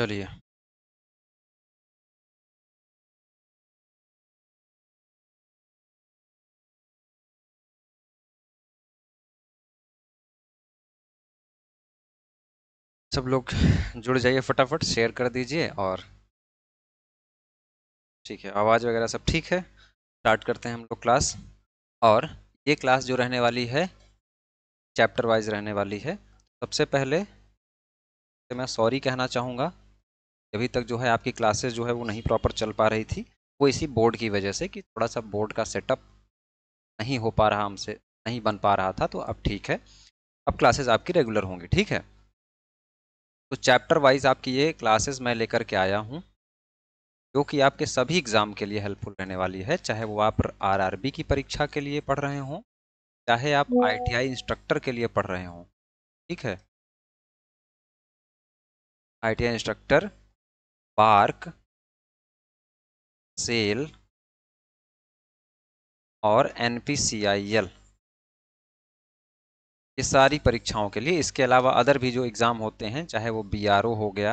चलिए सब लोग जुड़ जाइए फटाफट शेयर कर दीजिए और ठीक है आवाज़ वगैरह सब ठीक है स्टार्ट करते हैं हम लोग क्लास और ये क्लास जो रहने वाली है चैप्टर वाइज रहने वाली है सबसे पहले तो मैं सॉरी कहना चाहूँगा अभी तक जो है आपकी क्लासेस जो है वो नहीं प्रॉपर चल पा रही थी वो इसी बोर्ड की वजह से कि थोड़ा सा बोर्ड का सेटअप नहीं हो पा रहा हमसे नहीं बन पा रहा था तो अब ठीक है अब क्लासेस आपकी रेगुलर होंगी ठीक है तो चैप्टर वाइज आपकी ये क्लासेस मैं लेकर के आया हूँ जो कि आपके सभी एग्ज़ाम के लिए हेल्पफुल रहने वाली है चाहे वो आप आर की परीक्षा के लिए पढ़ रहे हों चाहे आप आई इंस्ट्रक्टर के लिए पढ़ रहे हों ठीक है आई इंस्ट्रक्टर पार्क सेल और एन ये सारी परीक्षाओं के लिए इसके अलावा अदर भी जो एग्ज़ाम होते हैं चाहे वो बी हो गया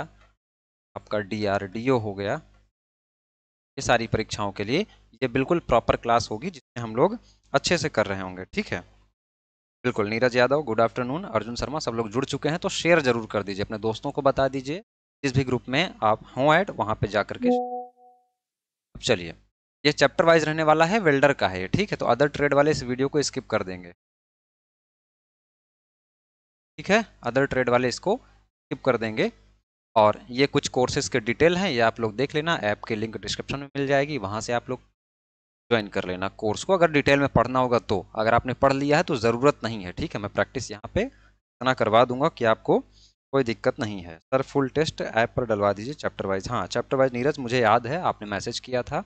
आपका डी हो गया ये सारी परीक्षाओं के लिए ये बिल्कुल प्रॉपर क्लास होगी जिसमें हम लोग अच्छे से कर रहे होंगे ठीक है बिल्कुल नीरज यादव गुड आफ्टरनून अर्जुन शर्मा सब लोग जुड़ चुके हैं तो शेयर जरूर कर दीजिए अपने दोस्तों को बता दीजिए जिस भी ग्रुप में आप हों ऐड वहाँ पे जा करके अब चलिए ये चैप्टर वाइज रहने वाला है वेल्डर का है ये ठीक है तो अदर ट्रेड वाले इस वीडियो को स्किप कर देंगे ठीक है अदर ट्रेड वाले इसको स्किप कर देंगे और ये कुछ कोर्सेज के डिटेल हैं ये आप लोग देख लेना ऐप के लिंक डिस्क्रिप्शन में मिल जाएगी वहाँ से आप लोग ज्वाइन कर लेना कोर्स को अगर डिटेल में पढ़ना होगा तो अगर आपने पढ़ लिया है तो ज़रूरत नहीं है ठीक है मैं प्रैक्टिस यहाँ पे इतना करवा दूंगा कि आपको कोई दिक्कत नहीं है सर फुल टेस्ट ऐप पर डलवा दीजिए चैप्टर वाइज हाँ चैप्टर वाइज नीरज मुझे याद है आपने मैसेज किया था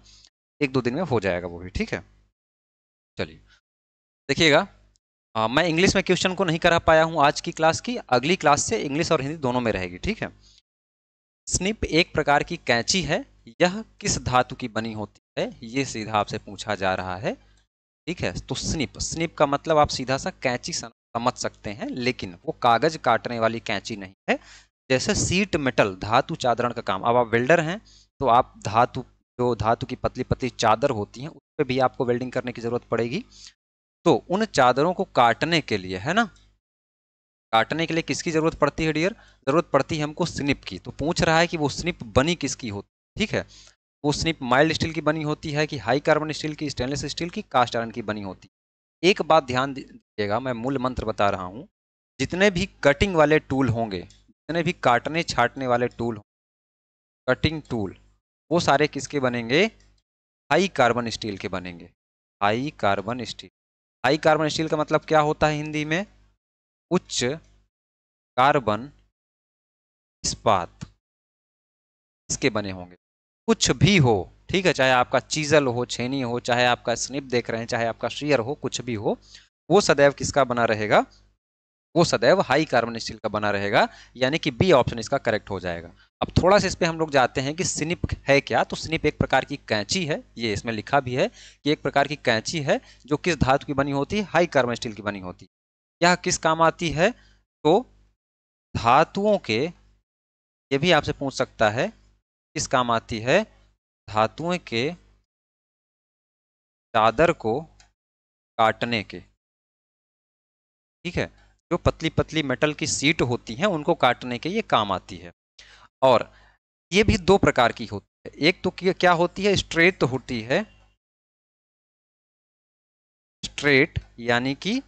एक दो दिन में हो जाएगा वो भी ठीक है चलिए देखिएगा मैं इंग्लिश में क्वेश्चन को नहीं करा पाया हूँ आज की क्लास की अगली क्लास से इंग्लिश और हिंदी दोनों में रहेगी ठीक है स्निप एक प्रकार की कैंची है यह किस धातु की बनी होती है ये सीधा आपसे पूछा जा रहा है ठीक है तो स्निप स्निप का मतलब आप सीधा सा कैंची समझ सकते हैं लेकिन वो कागज काटने वाली कैंची नहीं है जैसे सीट मेटल धातु चादरण का काम अब आप वेल्डर हैं तो आप धातु जो धातु की पतली पतली चादर होती हैं उस पर भी आपको वेल्डिंग करने की जरूरत पड़ेगी तो उन चादरों को काटने के लिए है ना काटने के लिए किसकी जरूरत पड़ती है डियर जरूरत पड़ती है हमको स्निप की तो पूछ रहा है कि वो स्निप बनी किसकी होती है ठीक है वो स्निप माइल्ड स्टील की बनी होती है कि हाई कार्बन स्टील की स्टेनलेस स्टील की कास्ट आयरन की बनी होती एक बात ध्यान दीजिएगा मैं मूल मंत्र बता रहा हूँ जितने भी कटिंग वाले टूल होंगे जितने भी काटने छाटने वाले टूल कटिंग टूल वो सारे किसके बनेंगे हाई कार्बन स्टील के बनेंगे high carbon steel high carbon steel का मतलब क्या होता है हिंदी में उच्च कार्बन इस्पात इसके बने होंगे कुछ भी हो ठीक है चाहे आपका चीजल हो छेनी हो चाहे आपका स्निप देख रहे हैं चाहे आपका शेयर हो कुछ भी हो वो सदैव किसका बना रहेगा वो सदैव हाई कार्बन स्टील का बना रहेगा यानी कि बी ऑप्शन इसका करेक्ट हो जाएगा अब थोड़ा सा इस पर हम लोग जाते हैं कि स्निप है क्या तो स्निप एक प्रकार की कैंची है ये इसमें लिखा भी है कि एक प्रकार की कैंची है जो किस धातु की बनी होती है हाई कार्बन स्टील की बनी होती है यह किस काम आती है तो धातुओं के ये भी आपसे पूछ सकता है किस काम आती है धातुएं के चादर को काटने के ठीक है जो पतली पतली मेटल की सीट होती है उनको काटने के ये काम आती है और ये भी दो प्रकार की होती है एक तो क्या होती है स्ट्रेट होती है स्ट्रेट यानी कि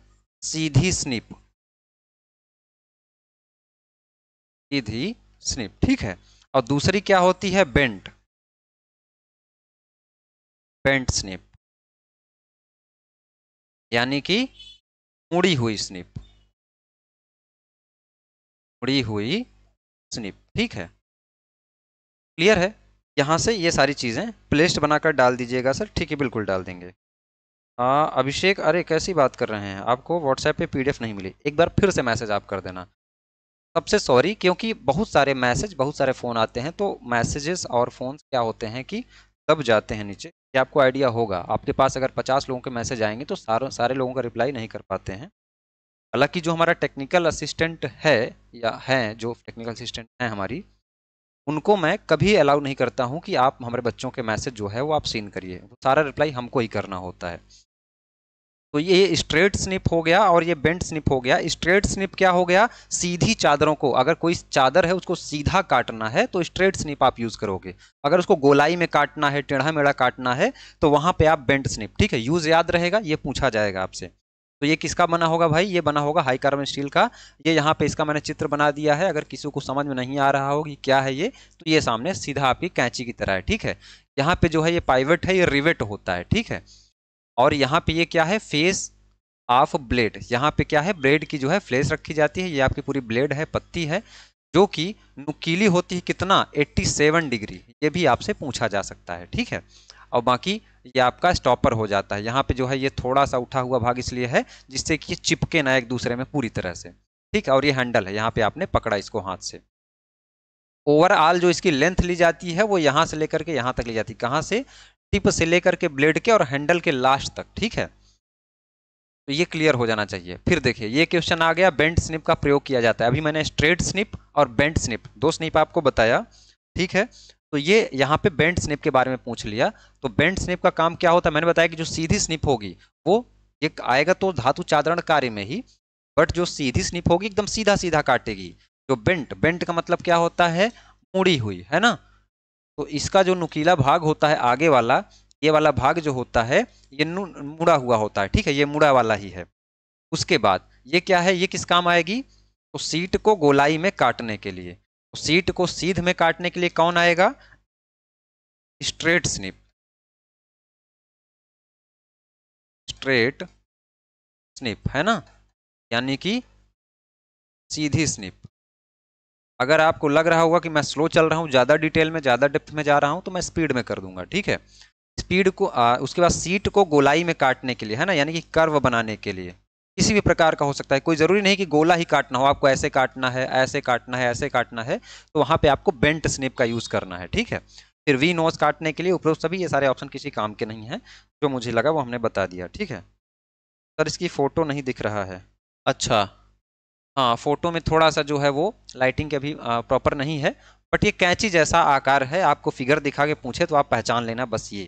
सीधी स्निप सीधी स्निप ठीक है और दूसरी क्या होती है बेंट बेंट स्निप यानी कि मुड़ी हुई स्निप मुड़ी हुई स्निप ठीक है क्लियर है यहाँ से ये सारी चीज़ें प्लेस्ट बनाकर डाल दीजिएगा सर ठीक है बिल्कुल डाल देंगे अभिषेक अरे कैसी बात कर रहे हैं आपको व्हाट्सएप पे पीडीएफ नहीं मिली एक बार फिर से मैसेज आप कर देना सबसे सॉरी क्योंकि बहुत सारे मैसेज बहुत सारे फ़ोन आते हैं तो मैसेजेस और फ़ोन क्या होते हैं कि दब जाते हैं नीचे ये आपको आइडिया होगा आपके पास अगर पचास लोगों के मैसेज आएंगे तो सारे सारे लोगों का रिप्लाई नहीं कर पाते हैं हालांकि जो हमारा टेक्निकल असिस्टेंट है या हैं जो टेक्निकल असिस्टेंट हैं हमारी उनको मैं कभी अलाउ नहीं करता हूं कि आप हमारे बच्चों के मैसेज जो है वो आप सीन करिए सारा रिप्लाई हमको ही करना होता है तो ये स्ट्रेट स्निप हो गया और ये बेंड स्निप हो गया स्ट्रेट स्निप क्या हो गया सीधी चादरों को अगर कोई चादर है उसको सीधा काटना है तो स्ट्रेट स्निप आप यूज़ करोगे अगर उसको गोलाई में काटना है टेढ़ा मेढ़ा काटना है तो वहाँ पे आप बेंड स्निप ठीक है यूज़ याद रहेगा ये पूछा जाएगा आपसे तो ये किसका बना होगा भाई ये बना होगा हाई कार्बन स्टील का ये यहाँ पे इसका मैंने चित्र बना दिया है अगर किसी को समझ में नहीं आ रहा हो कि क्या है ये तो ये सामने सीधा आपकी कैंची की तरह है ठीक है यहाँ पे जो है ये पाइवेट है ये रिवेट होता है ठीक है और यहाँ पे ये क्या है फेस ऑफ ब्लेड यहाँ पे क्या है ब्लेड की जो है फ्लेस रखी जाती है ये आपकी पूरी ब्लेड है पत्ती है जो कि नुकीली होती है कितना 87 डिग्री ये भी आपसे पूछा जा सकता है ठीक है और बाकी ये आपका स्टॉपर हो जाता है यहाँ पे जो है ये थोड़ा सा उठा हुआ भाग इसलिए है जिससे कि ये चिपके ना एक दूसरे में पूरी तरह से ठीक है और ये हैंडल है यहाँ पे आपने पकड़ा इसको हाथ से ओवरऑल जो इसकी लेंथ ली जाती है वो यहाँ से लेकर के यहाँ तक ली जाती है कहाँ से टिप से लेकर के ब्लेड के और हैंडल के लास्ट तक ठीक है तो ये क्लियर हो जाना चाहिए फिर देखिए ये क्वेश्चन आ गया बेंट स्निप का प्रयोग किया जाता है अभी मैंने स्ट्रेट स्निप और बेंट स्निप दो स्निप आपको बताया ठीक है तो ये यहाँ पे बेंट स्निप के बारे में पूछ लिया तो बेंट स्निप का काम क्या होता है मैंने बताया कि जो सीधी स्निप होगी वो एक आएगा तो धातु चादरण कार्य में ही बट जो सीधी स्निप होगी एकदम सीधा सीधा काटेगी जो बेंट बेंट का मतलब क्या होता है मुड़ी हुई है ना तो इसका जो नुकीला भाग होता है आगे वाला ये वाला भाग जो होता है ये मुड़ा हुआ होता है ठीक है ये मुड़ा वाला ही है उसके बाद ये क्या है ये किस काम आएगी तो सीट को गोलाई में काटने के लिए तो सीट को सीध में काटने के लिए कौन आएगा स्ट्रेट स्निप स्ट्रेट स्निप है ना यानी कि सीधी स्निप अगर आपको लग रहा होगा कि मैं स्लो चल रहा हूँ ज़्यादा डिटेल में ज़्यादा डेप्थ में जा रहा हूँ तो मैं स्पीड में कर दूंगा ठीक है स्पीड को आ, उसके बाद सीट को गोलाई में काटने के लिए है ना यानी कि कर्व बनाने के लिए किसी भी प्रकार का हो सकता है कोई ज़रूरी नहीं कि गोला ही काटना हो आपको ऐसे काटना है ऐसे काटना है ऐसे काटना है तो वहाँ पर आपको बेंट स्नेप का यूज़ करना है ठीक है फिर वी नोज काटने के लिए उपरोक्त सभी ये सारे ऑप्शन किसी काम के नहीं हैं जो मुझे लगा वो हमने बता दिया ठीक है सर इसकी फ़ोटो नहीं दिख रहा है अच्छा हाँ फोटो में थोड़ा सा जो है वो लाइटिंग के अभी प्रॉपर नहीं है बट ये कैंची जैसा आकार है आपको फिगर दिखा के पूछे तो आप पहचान लेना बस ये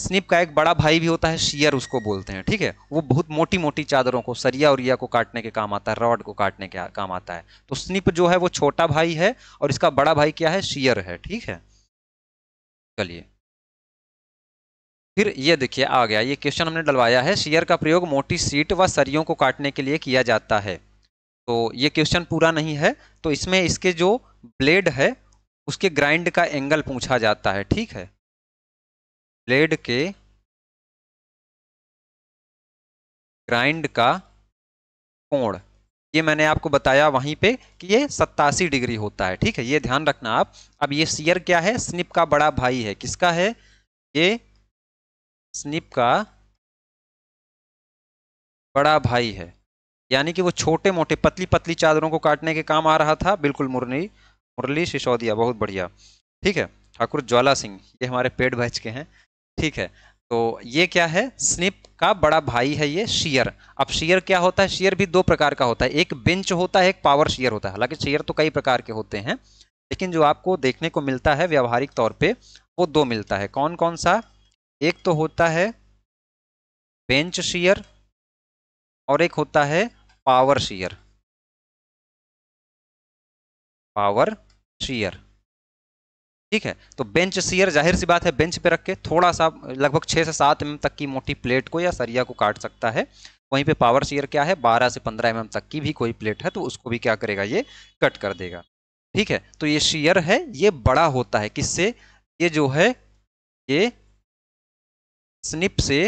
स्निप का एक बड़ा भाई भी होता है शियर उसको बोलते हैं ठीक है वो बहुत मोटी मोटी चादरों को सरिया उरिया को काटने के काम आता है रॉड को काटने के काम आता है तो स्निप जो है वो छोटा भाई है और इसका बड़ा भाई क्या है शियर है ठीक है चलिए फिर ये देखिए आ गया ये क्वेश्चन हमने डलवाया है शियर का प्रयोग मोटी सीट व सरियों को काटने के लिए किया जाता है तो ये क्वेश्चन पूरा नहीं है तो इसमें इसके जो ब्लेड है उसके ग्राइंड का एंगल पूछा जाता है ठीक है ब्लेड के ग्राइंड का कोण ये मैंने आपको बताया वहीं पे कि ये सत्तासी डिग्री होता है ठीक है ये ध्यान रखना आप अब ये सियर क्या है स्निप का बड़ा भाई है किसका है ये स्निप का बड़ा भाई है यानी कि वो छोटे मोटे पतली पतली चादरों को काटने के काम आ रहा था बिल्कुल मुरली मुरली सिसोदिया बहुत बढ़िया ठीक है ठाकुर ज्वाला सिंह ये हमारे पेट भज के हैं ठीक है तो ये क्या है स्निप का बड़ा भाई है ये शेयर अब शेयर क्या होता है शेयर भी दो प्रकार का होता है एक बेंच होता है एक पावर शेयर होता है हालांकि शेयर तो कई प्रकार के होते हैं लेकिन जो आपको देखने को मिलता है व्यावहारिक तौर पे वो दो मिलता है कौन कौन सा एक तो होता है बेंच शेयर और एक होता है पावर शेयर पावर शेयर ठीक है तो बेंच शेयर जाहिर सी बात है बेंच पे रख के थोड़ा सा लगभग छह से सात एम mm तक की मोटी प्लेट को या सरिया को काट सकता है वहीं पे पावर शेयर क्या है बारह से पंद्रह एम mm तक की भी कोई प्लेट है तो उसको भी क्या करेगा ये कट कर देगा ठीक है तो ये शीयर है ये बड़ा होता है किससे ये जो है ये स्निप से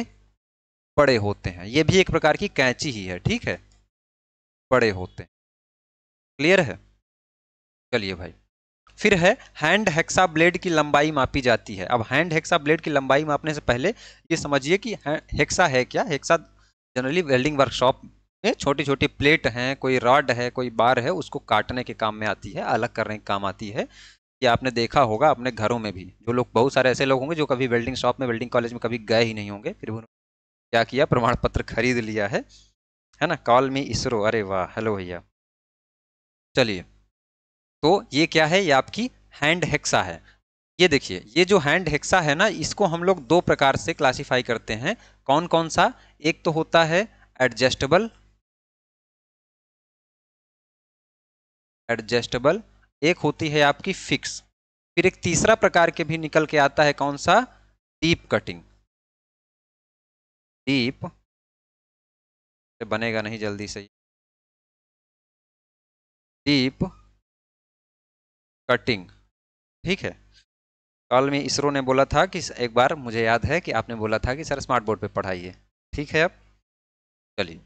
बड़े होते हैं ये भी एक प्रकार की कैंची ही है ठीक है बड़े होते हैं क्लियर है चलिए भाई फिर है हैंड हेक्सा ब्लेड की लंबाई मापी जाती है अब हैंड हेक्सा ब्लेड की लंबाई मापने से पहले ये समझिए कि हेक्सा है क्या हेक्सा जनरली वेल्डिंग वर्कशॉप में छोटी छोटी प्लेट हैं कोई रॉड है कोई बार है उसको काटने के काम में आती है अलग करने के काम आती है ये आपने देखा होगा अपने घरों में भी जो लोग बहुत सारे ऐसे लोग होंगे जो कभी वेल्डिंग शॉप में वेल्डिंग कॉलेज में कभी गए ही नहीं होंगे फिर उन्होंने क्या किया प्रमाण पत्र खरीद लिया है है ना कॉल मी इसरो अरे वाह हेलो भैया चलिए तो ये क्या है ये आपकी हैंड हेक्सा है ये देखिए ये जो हैंड हेक्सा है ना इसको हम लोग दो प्रकार से क्लासिफाई करते हैं कौन कौन सा एक तो होता है एडजस्टेबल एडजस्टेबल एक होती है आपकी फिक्स फिर एक तीसरा प्रकार के भी निकल के आता है कौन सा डीप कटिंग डीप बनेगा नहीं जल्दी से डीप कटिंग ठीक है कल में इसरो ने बोला था कि एक बार मुझे याद है कि आपने बोला था कि सर स्मार्ट बोर्ड पे पढ़ाइए ठीक है अब चलिए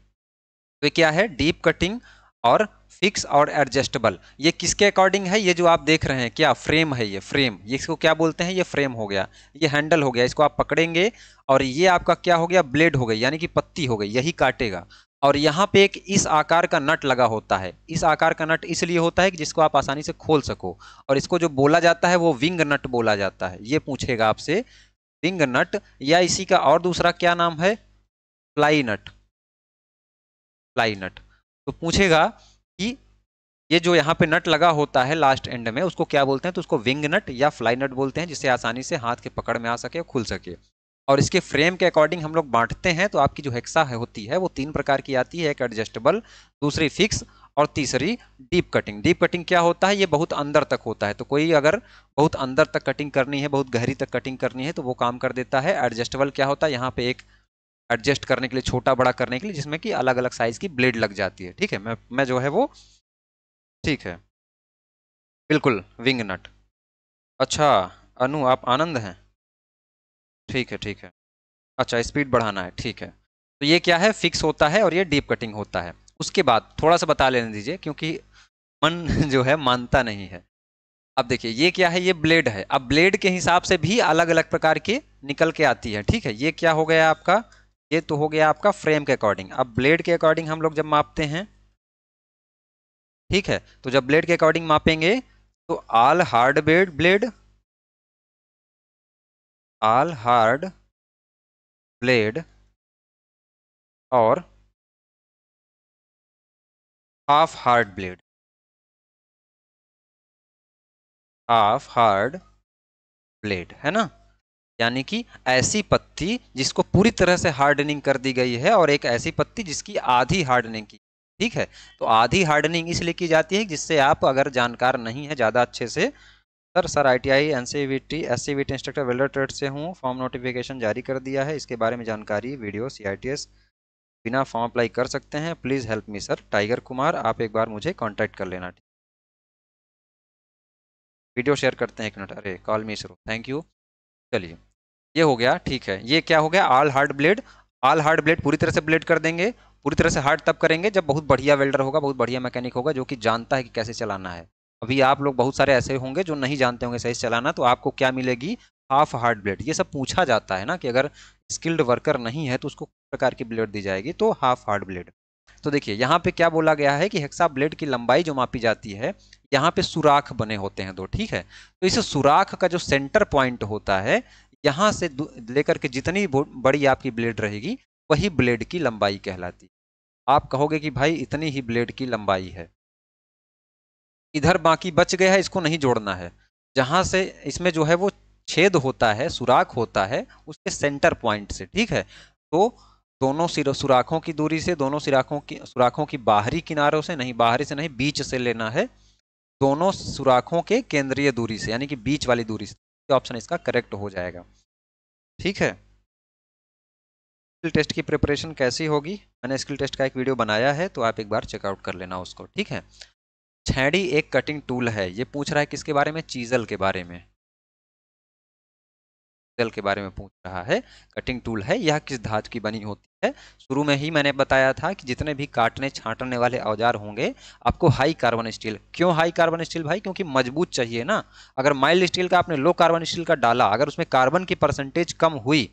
तो क्या है डीप कटिंग और फिक्स और एडजस्टेबल ये किसके अकॉर्डिंग है ये जो आप देख रहे हैं क्या फ्रेम है ये फ्रेम ये इसको क्या बोलते हैं ये फ्रेम हो गया ये हैंडल हो गया इसको आप पकड़ेंगे और ये आपका क्या हो गया ब्लेड हो गई यानी कि पत्ती हो गई यही काटेगा और यहाँ पे एक इस आकार का नट लगा होता है इस आकार का नट इसलिए होता है कि जिसको आप आसानी से खोल सको और इसको जो बोला जाता है वो विंग नट बोला जाता है ये पूछेगा आपसे विंग नट या इसी का और दूसरा क्या नाम है फ्लाई नट फ्लाई नट तो पूछेगा कि ये जो यहाँ पे नट लगा होता है लास्ट एंड में उसको क्या बोलते हैं तो उसको विंग नट या फ्लाई नट बोलते हैं जिससे आसानी से हाथ के पकड़ में आ सके खुल सके और इसके फ्रेम के अकॉर्डिंग हम लोग बांटते हैं तो आपकी जो हेक्सा है होती है वो तीन प्रकार की आती है एक एडजस्टेबल दूसरी फिक्स और तीसरी डीप कटिंग डीप कटिंग क्या होता है ये बहुत अंदर तक होता है तो कोई अगर बहुत अंदर तक कटिंग करनी है बहुत गहरी तक कटिंग करनी है तो वो काम कर देता है एडजस्टेबल क्या होता है यहाँ पे एक एडजस्ट करने के लिए छोटा बड़ा करने के लिए जिसमें कि अलग अलग साइज की ब्लेड लग जाती है ठीक है मैं मैं जो है वो ठीक है बिल्कुल विंग नट अच्छा अनु आप आनंद हैं ठीक है ठीक है अच्छा स्पीड बढ़ाना है ठीक है तो ये क्या है फिक्स होता है और ये डीप कटिंग होता है उसके बाद थोड़ा सा बता लेने दीजिए क्योंकि मन जो है मानता नहीं है अब देखिए ये क्या है ये ब्लेड है अब ब्लेड के हिसाब से भी अलग अलग प्रकार के निकल के आती है ठीक है ये क्या हो गया आपका ये तो हो गया आपका फ्रेम के अकॉर्डिंग अब ब्लेड के अकॉर्डिंग हम लोग जब मापते हैं ठीक है तो जब ब्लेड के अकॉर्डिंग मापेंगे तो all hard blade blade all hard blade और half hard blade half hard blade है ना यानी कि ऐसी पत्ती जिसको पूरी तरह से हार्डनिंग कर दी गई है और एक ऐसी पत्ती जिसकी आधी हार्डनिंग की ठीक है तो आधी हार्डनिंग इसलिए की जाती है जिससे आप अगर जानकार नहीं है ज़्यादा अच्छे से sir sir I T I N C V T S C V T instructor welder trade से हूँ फॉर्म नोटिफिकेशन जारी कर दिया है इसके बारे में जानकारी video C I T S बिना फॉर्म अप्लाई कर सकते हैं please help me sir Tiger Kumar आप एक बार मुझे कॉन्टैक्ट कर लेना ठीक वीडियो शेयर करते हैं एक मिनट अरे call me sir thank you चलिए ये हो गया ठीक है ये क्या हो गया all hard blade all hard blade पूरी तरह से ब्लेड कर देंगे पूरी तरह से हार्ड तब करेंगे जब बहुत बढ़िया वेल्डर होगा बहुत बढ़िया मैकेनिक होगा जो कि जानता है कि कैसे चलाना है अभी आप लोग बहुत सारे ऐसे होंगे जो नहीं जानते होंगे सही से चलाना तो आपको क्या मिलेगी हाफ हार्ड ब्लेड ये सब पूछा जाता है ना कि अगर स्किल्ड वर्कर नहीं है तो उसको प्रकार की ब्लेड दी जाएगी तो हाफ हार्ड ब्लेड तो देखिए यहाँ पे क्या बोला गया है कि हेक्सा ब्लेड की लंबाई जो मापी जाती है यहाँ पे सुराख बने होते हैं दो ठीक है तो इस सुराख का जो सेंटर पॉइंट होता है यहाँ से लेकर के जितनी बड़ी आपकी ब्लेड रहेगी वही ब्लेड की लंबाई कहलाती आप कहोगे कि भाई इतनी ही ब्लेड की लंबाई है इधर बाकी बच गया है इसको नहीं जोड़ना है जहाँ से इसमें जो है वो छेद होता है सुराख होता है उसके सेंटर पॉइंट से ठीक है तो दोनों सुराखों की दूरी से दोनों सुराखों की सुराखों की बाहरी किनारों से नहीं बाहरी से नहीं बीच से लेना है दोनों सुराखों के केंद्रीय दूरी से यानी कि बीच वाली दूरी से ऑप्शन इसका करेक्ट हो जाएगा ठीक है स्किल टेस्ट की प्रिपरेशन कैसी होगी मैंने स्किल टेस्ट का एक वीडियो बनाया है तो आप एक बार चेकआउट कर लेना उसको ठीक है छैड़ी एक कटिंग टूल है ये पूछ रहा है किसके बारे में चीजल के बारे में चीजल के बारे में पूछ रहा है कटिंग टूल है यह किस धातु की बनी होती है शुरू में ही मैंने बताया था कि जितने भी काटने छांटने वाले औजार होंगे आपको हाई कार्बन स्टील क्यों हाई कार्बन स्टील भाई क्योंकि मजबूत चाहिए ना अगर माइल्ड स्टील का आपने लो कार्बन स्टील का डाला अगर उसमें कार्बन की परसेंटेज कम हुई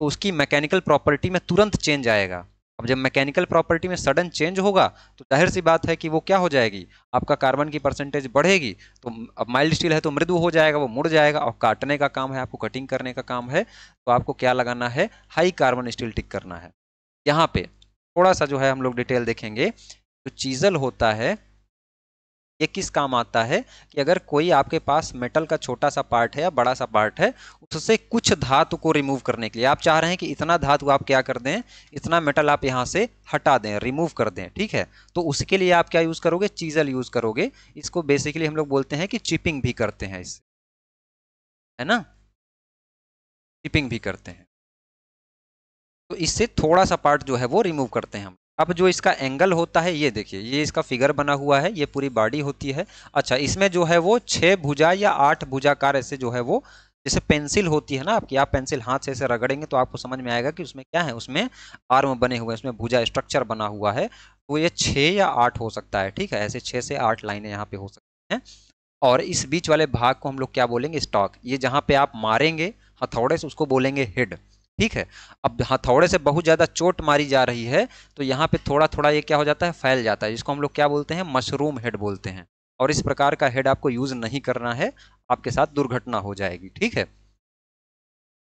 तो उसकी मैकेनिकल प्रॉपर्टी में तुरंत चेंज आएगा अब जब मैकेनिकल प्रॉपर्टी में सडन चेंज होगा तो जाहिर सी बात है कि वो क्या हो जाएगी आपका कार्बन की परसेंटेज बढ़ेगी तो अब माइल्ड स्टील है तो मृदु हो जाएगा वो मुड़ जाएगा और काटने का काम है आपको कटिंग करने का काम है तो आपको क्या लगाना है हाई कार्बन स्टील टिक करना है यहाँ पे थोड़ा सा जो है हम लोग डिटेल देखेंगे तो चीजल होता है ये किस काम आता है कि अगर कोई आपके पास मेटल का छोटा सा पार्ट है या बड़ा सा पार्ट है उससे कुछ धातु को रिमूव करने के लिए आप चाह रहे हैं कि इतना धातु आप क्या कर दें इतना मेटल आप यहां से हटा दें रिमूव कर दें ठीक है तो उसके लिए आप क्या यूज़ करोगे चीजल यूज़ करोगे इसको बेसिकली हम लोग बोलते हैं कि चिपिंग भी करते हैं इससे है ना चिपिंग भी करते हैं तो इससे थोड़ा सा पार्ट जो है वो रिमूव करते हैं हम अब जो इसका एंगल होता है ये देखिए ये इसका फिगर बना हुआ है ये पूरी बॉडी होती है अच्छा इसमें जो है वो छः भुजा या आठ भुजाकार ऐसे जो है वो जैसे पेंसिल होती है ना आपकी आप पेंसिल हाथ से ऐसे रगड़ेंगे तो आपको समझ में आएगा कि उसमें क्या है उसमें आर्म बने हुए हैं उसमें भुजा स्ट्रक्चर बना हुआ है तो ये छः या आठ हो सकता है ठीक है ऐसे छः से आठ लाइनें यहाँ पे हो सकती हैं और इस बीच वाले भाग को हम लोग क्या बोलेंगे स्टॉक ये जहाँ पे आप मारेंगे हथौड़े हाँ, से उसको बोलेंगे हेड ठीक है अब हथौड़े से बहुत ज़्यादा चोट मारी जा रही है तो यहाँ पे थोड़ा थोड़ा ये क्या हो जाता है फैल जाता है जिसको हम लोग क्या बोलते हैं मशरूम हेड बोलते हैं और इस प्रकार का हेड आपको यूज़ नहीं करना है आपके साथ दुर्घटना हो जाएगी ठीक है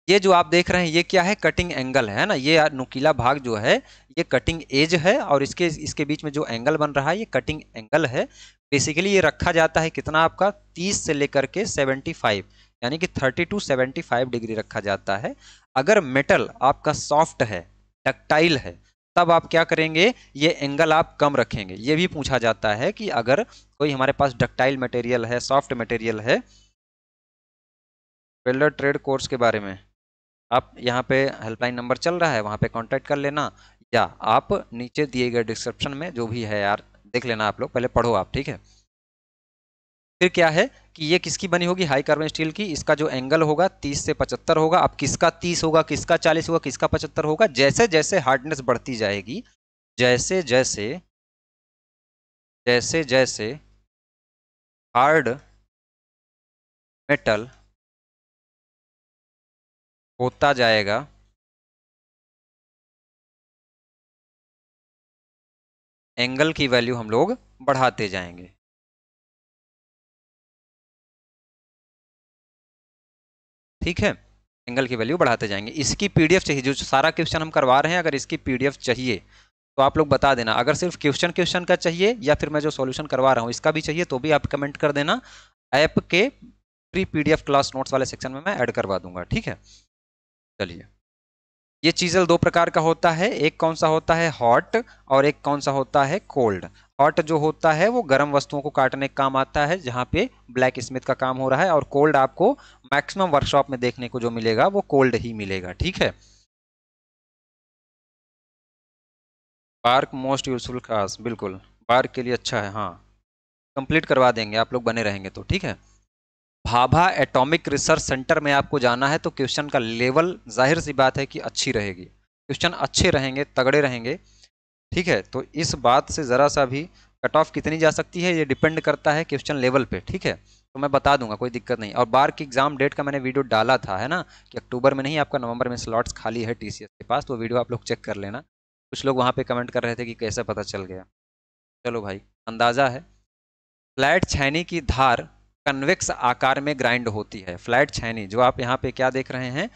ये जो आप देख रहे हैं ये क्या है कटिंग एंगल है ना ये नुकीला भाग जो है ये कटिंग एज है और इसके इसके बीच में जो एंगल बन रहा है ये कटिंग एंगल है बेसिकली ये रखा जाता है कितना आपका 30 से लेकर के 75 यानी कि 30 टू 75 डिग्री रखा जाता है अगर मेटल आपका सॉफ्ट है टक्टाइल है तब आप क्या करेंगे ये एंगल आप कम रखेंगे ये भी पूछा जाता है कि अगर कोई हमारे पास डक्टाइल मटेरियल है सॉफ्ट मटेरियल है वेल्डर ट्रेड कोर्स के बारे में आप यहाँ पे हेल्पलाइन नंबर चल रहा है वहाँ पे कांटेक्ट कर लेना या आप नीचे दिए गए डिस्क्रिप्शन में जो भी है यार देख लेना आप लोग पहले पढ़ो आप ठीक है फिर क्या है कि ये किसकी बनी होगी हाई कार्बन स्टील की इसका जो एंगल होगा 30 से 75 होगा अब किसका 30 होगा किसका 40 होगा किसका 75 होगा जैसे जैसे हार्डनेस बढ़ती जाएगी जैसे जैसे जैसे जैसे हार्ड मेटल होता जाएगा एंगल की वैल्यू हम लोग बढ़ाते जाएंगे ठीक है एंगल की वैल्यू बढ़ाते जाएंगे इसकी पीडीएफ चाहिए जो सारा क्वेश्चन हम करवा रहे हैं अगर इसकी पीडीएफ चाहिए तो आप लोग बता देना अगर सिर्फ क्वेश्चन क्वेश्चन का चाहिए या फिर मैं जो सॉल्यूशन करवा रहा हूँ इसका भी चाहिए तो भी आप कमेंट कर देना ऐप के फ्री पीडीएफ क्लास नोट्स वाले सेक्शन में मैं ऐड करवा दूंगा ठीक है चलिए ये चीज़ल दो प्रकार का होता है एक कौन सा होता है हॉट और एक कौन सा होता है कोल्ड हॉट जो होता है वो गर्म वस्तुओं को काटने का काम आता है जहाँ पे ब्लैक स्मिथ का काम हो रहा है और कोल्ड आपको मैक्सिमम वर्कशॉप में देखने को जो मिलेगा वो कोल्ड ही मिलेगा ठीक है बार्क मोस्ट यूजफुल खास बिल्कुल बार्क के लिए अच्छा है हाँ कंप्लीट करवा देंगे आप लोग बने रहेंगे तो ठीक है भाभा एटॉमिक रिसर्च सेंटर में आपको जाना है तो क्वेश्चन का लेवल जाहिर सी बात है कि अच्छी रहेगी क्वेश्चन अच्छे रहेंगे तगड़े रहेंगे ठीक है तो इस बात से ज़रा सा भी कट ऑफ कितनी जा सकती है ये डिपेंड करता है क्वेश्चन लेवल पे ठीक है तो मैं बता दूंगा कोई दिक्कत नहीं और बार की एग्जाम डेट का मैंने वीडियो डाला था है ना कि अक्टूबर में नहीं आपका नवंबर में स्लॉट्स खाली है टी के पास तो वीडियो आप लोग चेक कर लेना कुछ लोग वहाँ पर कमेंट कर रहे थे कि कैसे पता चल गया चलो भाई अंदाज़ा है फ्लैट छैनी की धार कन्वेक्स आकार में ग्राइंड होती है फ्लैट छैनी जो आप यहाँ पे क्या देख रहे हैं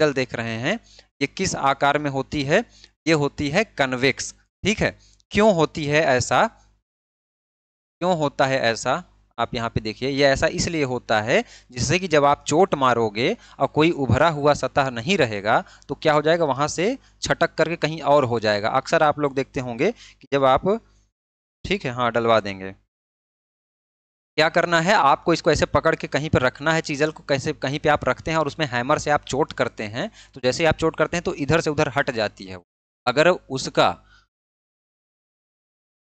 जल देख रहे हैं ये किस आकार में होती है ये होती है कन्वेक्स ठीक है क्यों होती है ऐसा क्यों होता है ऐसा आप यहाँ पे देखिए यह ऐसा इसलिए होता है जिससे कि जब आप चोट मारोगे और कोई उभरा हुआ सतह नहीं रहेगा तो क्या हो जाएगा वहाँ से छटक करके कहीं और हो जाएगा अक्सर आप लोग देखते होंगे कि जब आप ठीक है हाँ डलवा देंगे क्या करना है आपको इसको ऐसे पकड़ के कहीं पर रखना है चीजल को कैसे कहीं पर आप रखते हैं और उसमें हैमर से आप चोट करते हैं तो जैसे आप चोट करते हैं तो इधर से उधर हट जाती है अगर उसका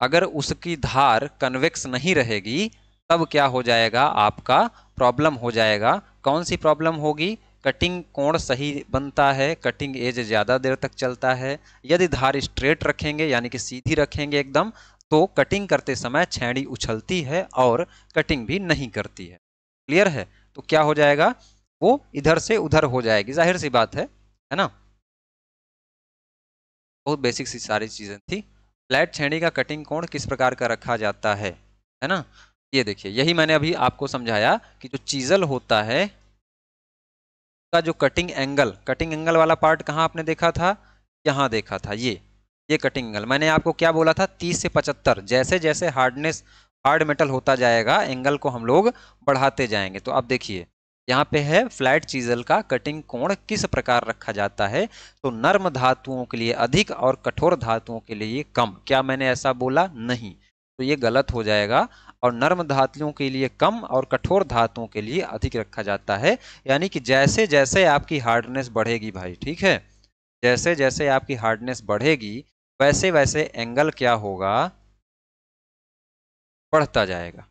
अगर उसकी धार कन्वेक्स नहीं रहेगी तब क्या हो जाएगा आपका प्रॉब्लम हो जाएगा कौन सी प्रॉब्लम होगी कटिंग कोण सही बनता है कटिंग एज ज़्यादा देर तक चलता है यदि धार स्ट्रेट रखेंगे यानी कि सीधी रखेंगे एकदम तो कटिंग करते समय छैड़ी उछलती है और कटिंग भी नहीं करती है क्लियर है तो क्या हो जाएगा वो इधर से उधर हो जाएगी जाहिर सी बात है है ना बहुत बेसिक सी सारी चीज़ें थी फ्लैट छेड़ी का कटिंग कोण किस प्रकार का रखा जाता है है ना ये देखिए यही मैंने अभी आपको समझाया कि जो चीजल होता है का जो कटिंग एंगल कटिंग एंगल वाला पार्ट कहाँ आपने देखा था यहाँ देखा था ये ये कटिंग एंगल मैंने आपको क्या बोला था 30 से 75 जैसे जैसे हार्डनेस हार्ड मेटल होता जाएगा एंगल को हम लोग बढ़ाते जाएंगे तो अब देखिए यहाँ पे है फ्लैट चीजल का कटिंग कोण किस प्रकार रखा जाता है तो नर्म धातुओं के लिए अधिक और कठोर धातुओं के लिए कम क्या मैंने ऐसा बोला नहीं तो ये गलत हो जाएगा और नर्म धातुओं के लिए कम और कठोर धातुओं के लिए अधिक रखा जाता है यानी कि जैसे जैसे आपकी हार्डनेस बढ़ेगी भाई ठीक है जैसे जैसे आपकी हार्डनेस बढ़ेगी वैसे वैसे एंगल क्या होगा बढ़ता जाएगा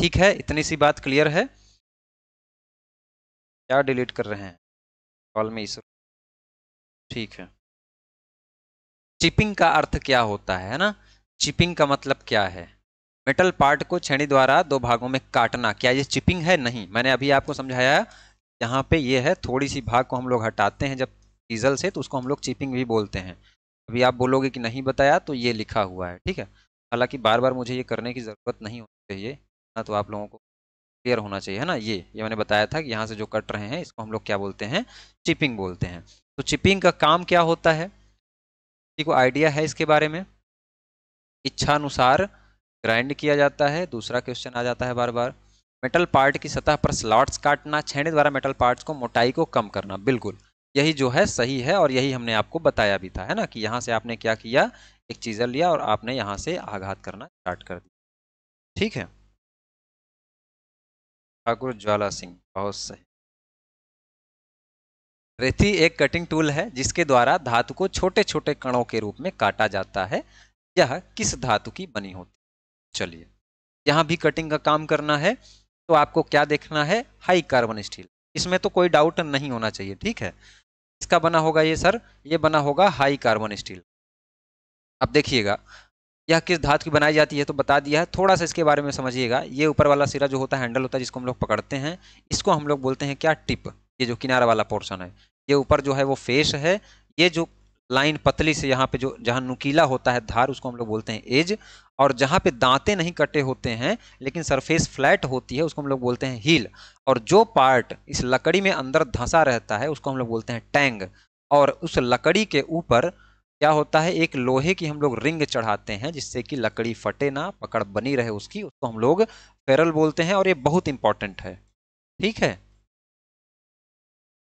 ठीक है इतनी सी बात क्लियर है क्या डिलीट कर रहे हैं कॉल में इस ठीक है चिपिंग का अर्थ क्या होता है ना चिपिंग का मतलब क्या है मेटल पार्ट को छेड़ी द्वारा दो भागों में काटना क्या ये चिपिंग है नहीं मैंने अभी आपको समझाया यहाँ पे ये है थोड़ी सी भाग को हम लोग हटाते हैं जब डीजल से तो उसको हम लोग चिपिंग भी बोलते हैं अभी आप बोलोगे कि नहीं बताया तो ये लिखा हुआ है ठीक है हालांकि बार बार मुझे ये करने की ज़रूरत नहीं होती चाहिए ना तो आप लोगों को क्लियर होना चाहिए है ना ये ये मैंने बताया था कि यहाँ से जो कट रहे हैं इसको हम लोग क्या बोलते हैं चिपिंग बोलते हैं तो चिपिंग का काम क्या होता है को आइडिया है इसके बारे में इच्छानुसार ग्राइंड किया जाता है दूसरा क्वेश्चन आ जाता है बार बार मेटल पार्ट की सतह पर स्लॉट्स काटना छेने द्वारा मेटल पार्ट्स को मोटाई को कम करना बिल्कुल यही जो है सही है और यही हमने आपको बताया भी था है ना कि यहाँ से आपने क्या किया एक चीज़ लिया और आपने यहाँ से आघात करना स्टार्ट कर दिया ठीक है ठाकुर ज्वाला सिंह बहुत सही रेथी एक कटिंग टूल है जिसके द्वारा धातु को छोटे छोटे कणों के रूप में काटा जाता है यह किस धातु की बनी होती है चलिए यहाँ भी कटिंग का काम करना है तो आपको क्या देखना है हाई कार्बन स्टील इसमें तो कोई डाउट नहीं होना चाहिए ठीक है इसका बना होगा ये सर ये बना होगा हाई कार्बन स्टील अब देखिएगा यह किस धातु की बनाई जाती है तो बता दिया है थोड़ा सा इसके बारे में समझिएगा ये ऊपर वाला सिरा जो होता है हैंडल होता है जिसको हम लोग पकड़ते हैं इसको हम लोग बोलते हैं क्या टिप ये जो किनारा वाला पोर्शन है ये ऊपर जो है वो फेस है ये जो लाइन पतली से यहाँ पे जो जहाँ नुकीला होता है धार उसको हम लोग बोलते हैं एज और जहाँ पे दांते नहीं कटे होते हैं लेकिन सरफेस फ्लैट होती है उसको हम लोग बोलते हैं हील और जो पार्ट इस लकड़ी में अंदर धंसा रहता है उसको हम लोग बोलते हैं टैंग और उस लकड़ी के ऊपर क्या होता है एक लोहे की हम लोग रिंग चढ़ाते हैं जिससे कि लकड़ी फटे ना पकड़ बनी रहे उसकी उसको हम लोग फेरल बोलते हैं और ये बहुत इंपॉर्टेंट है ठीक है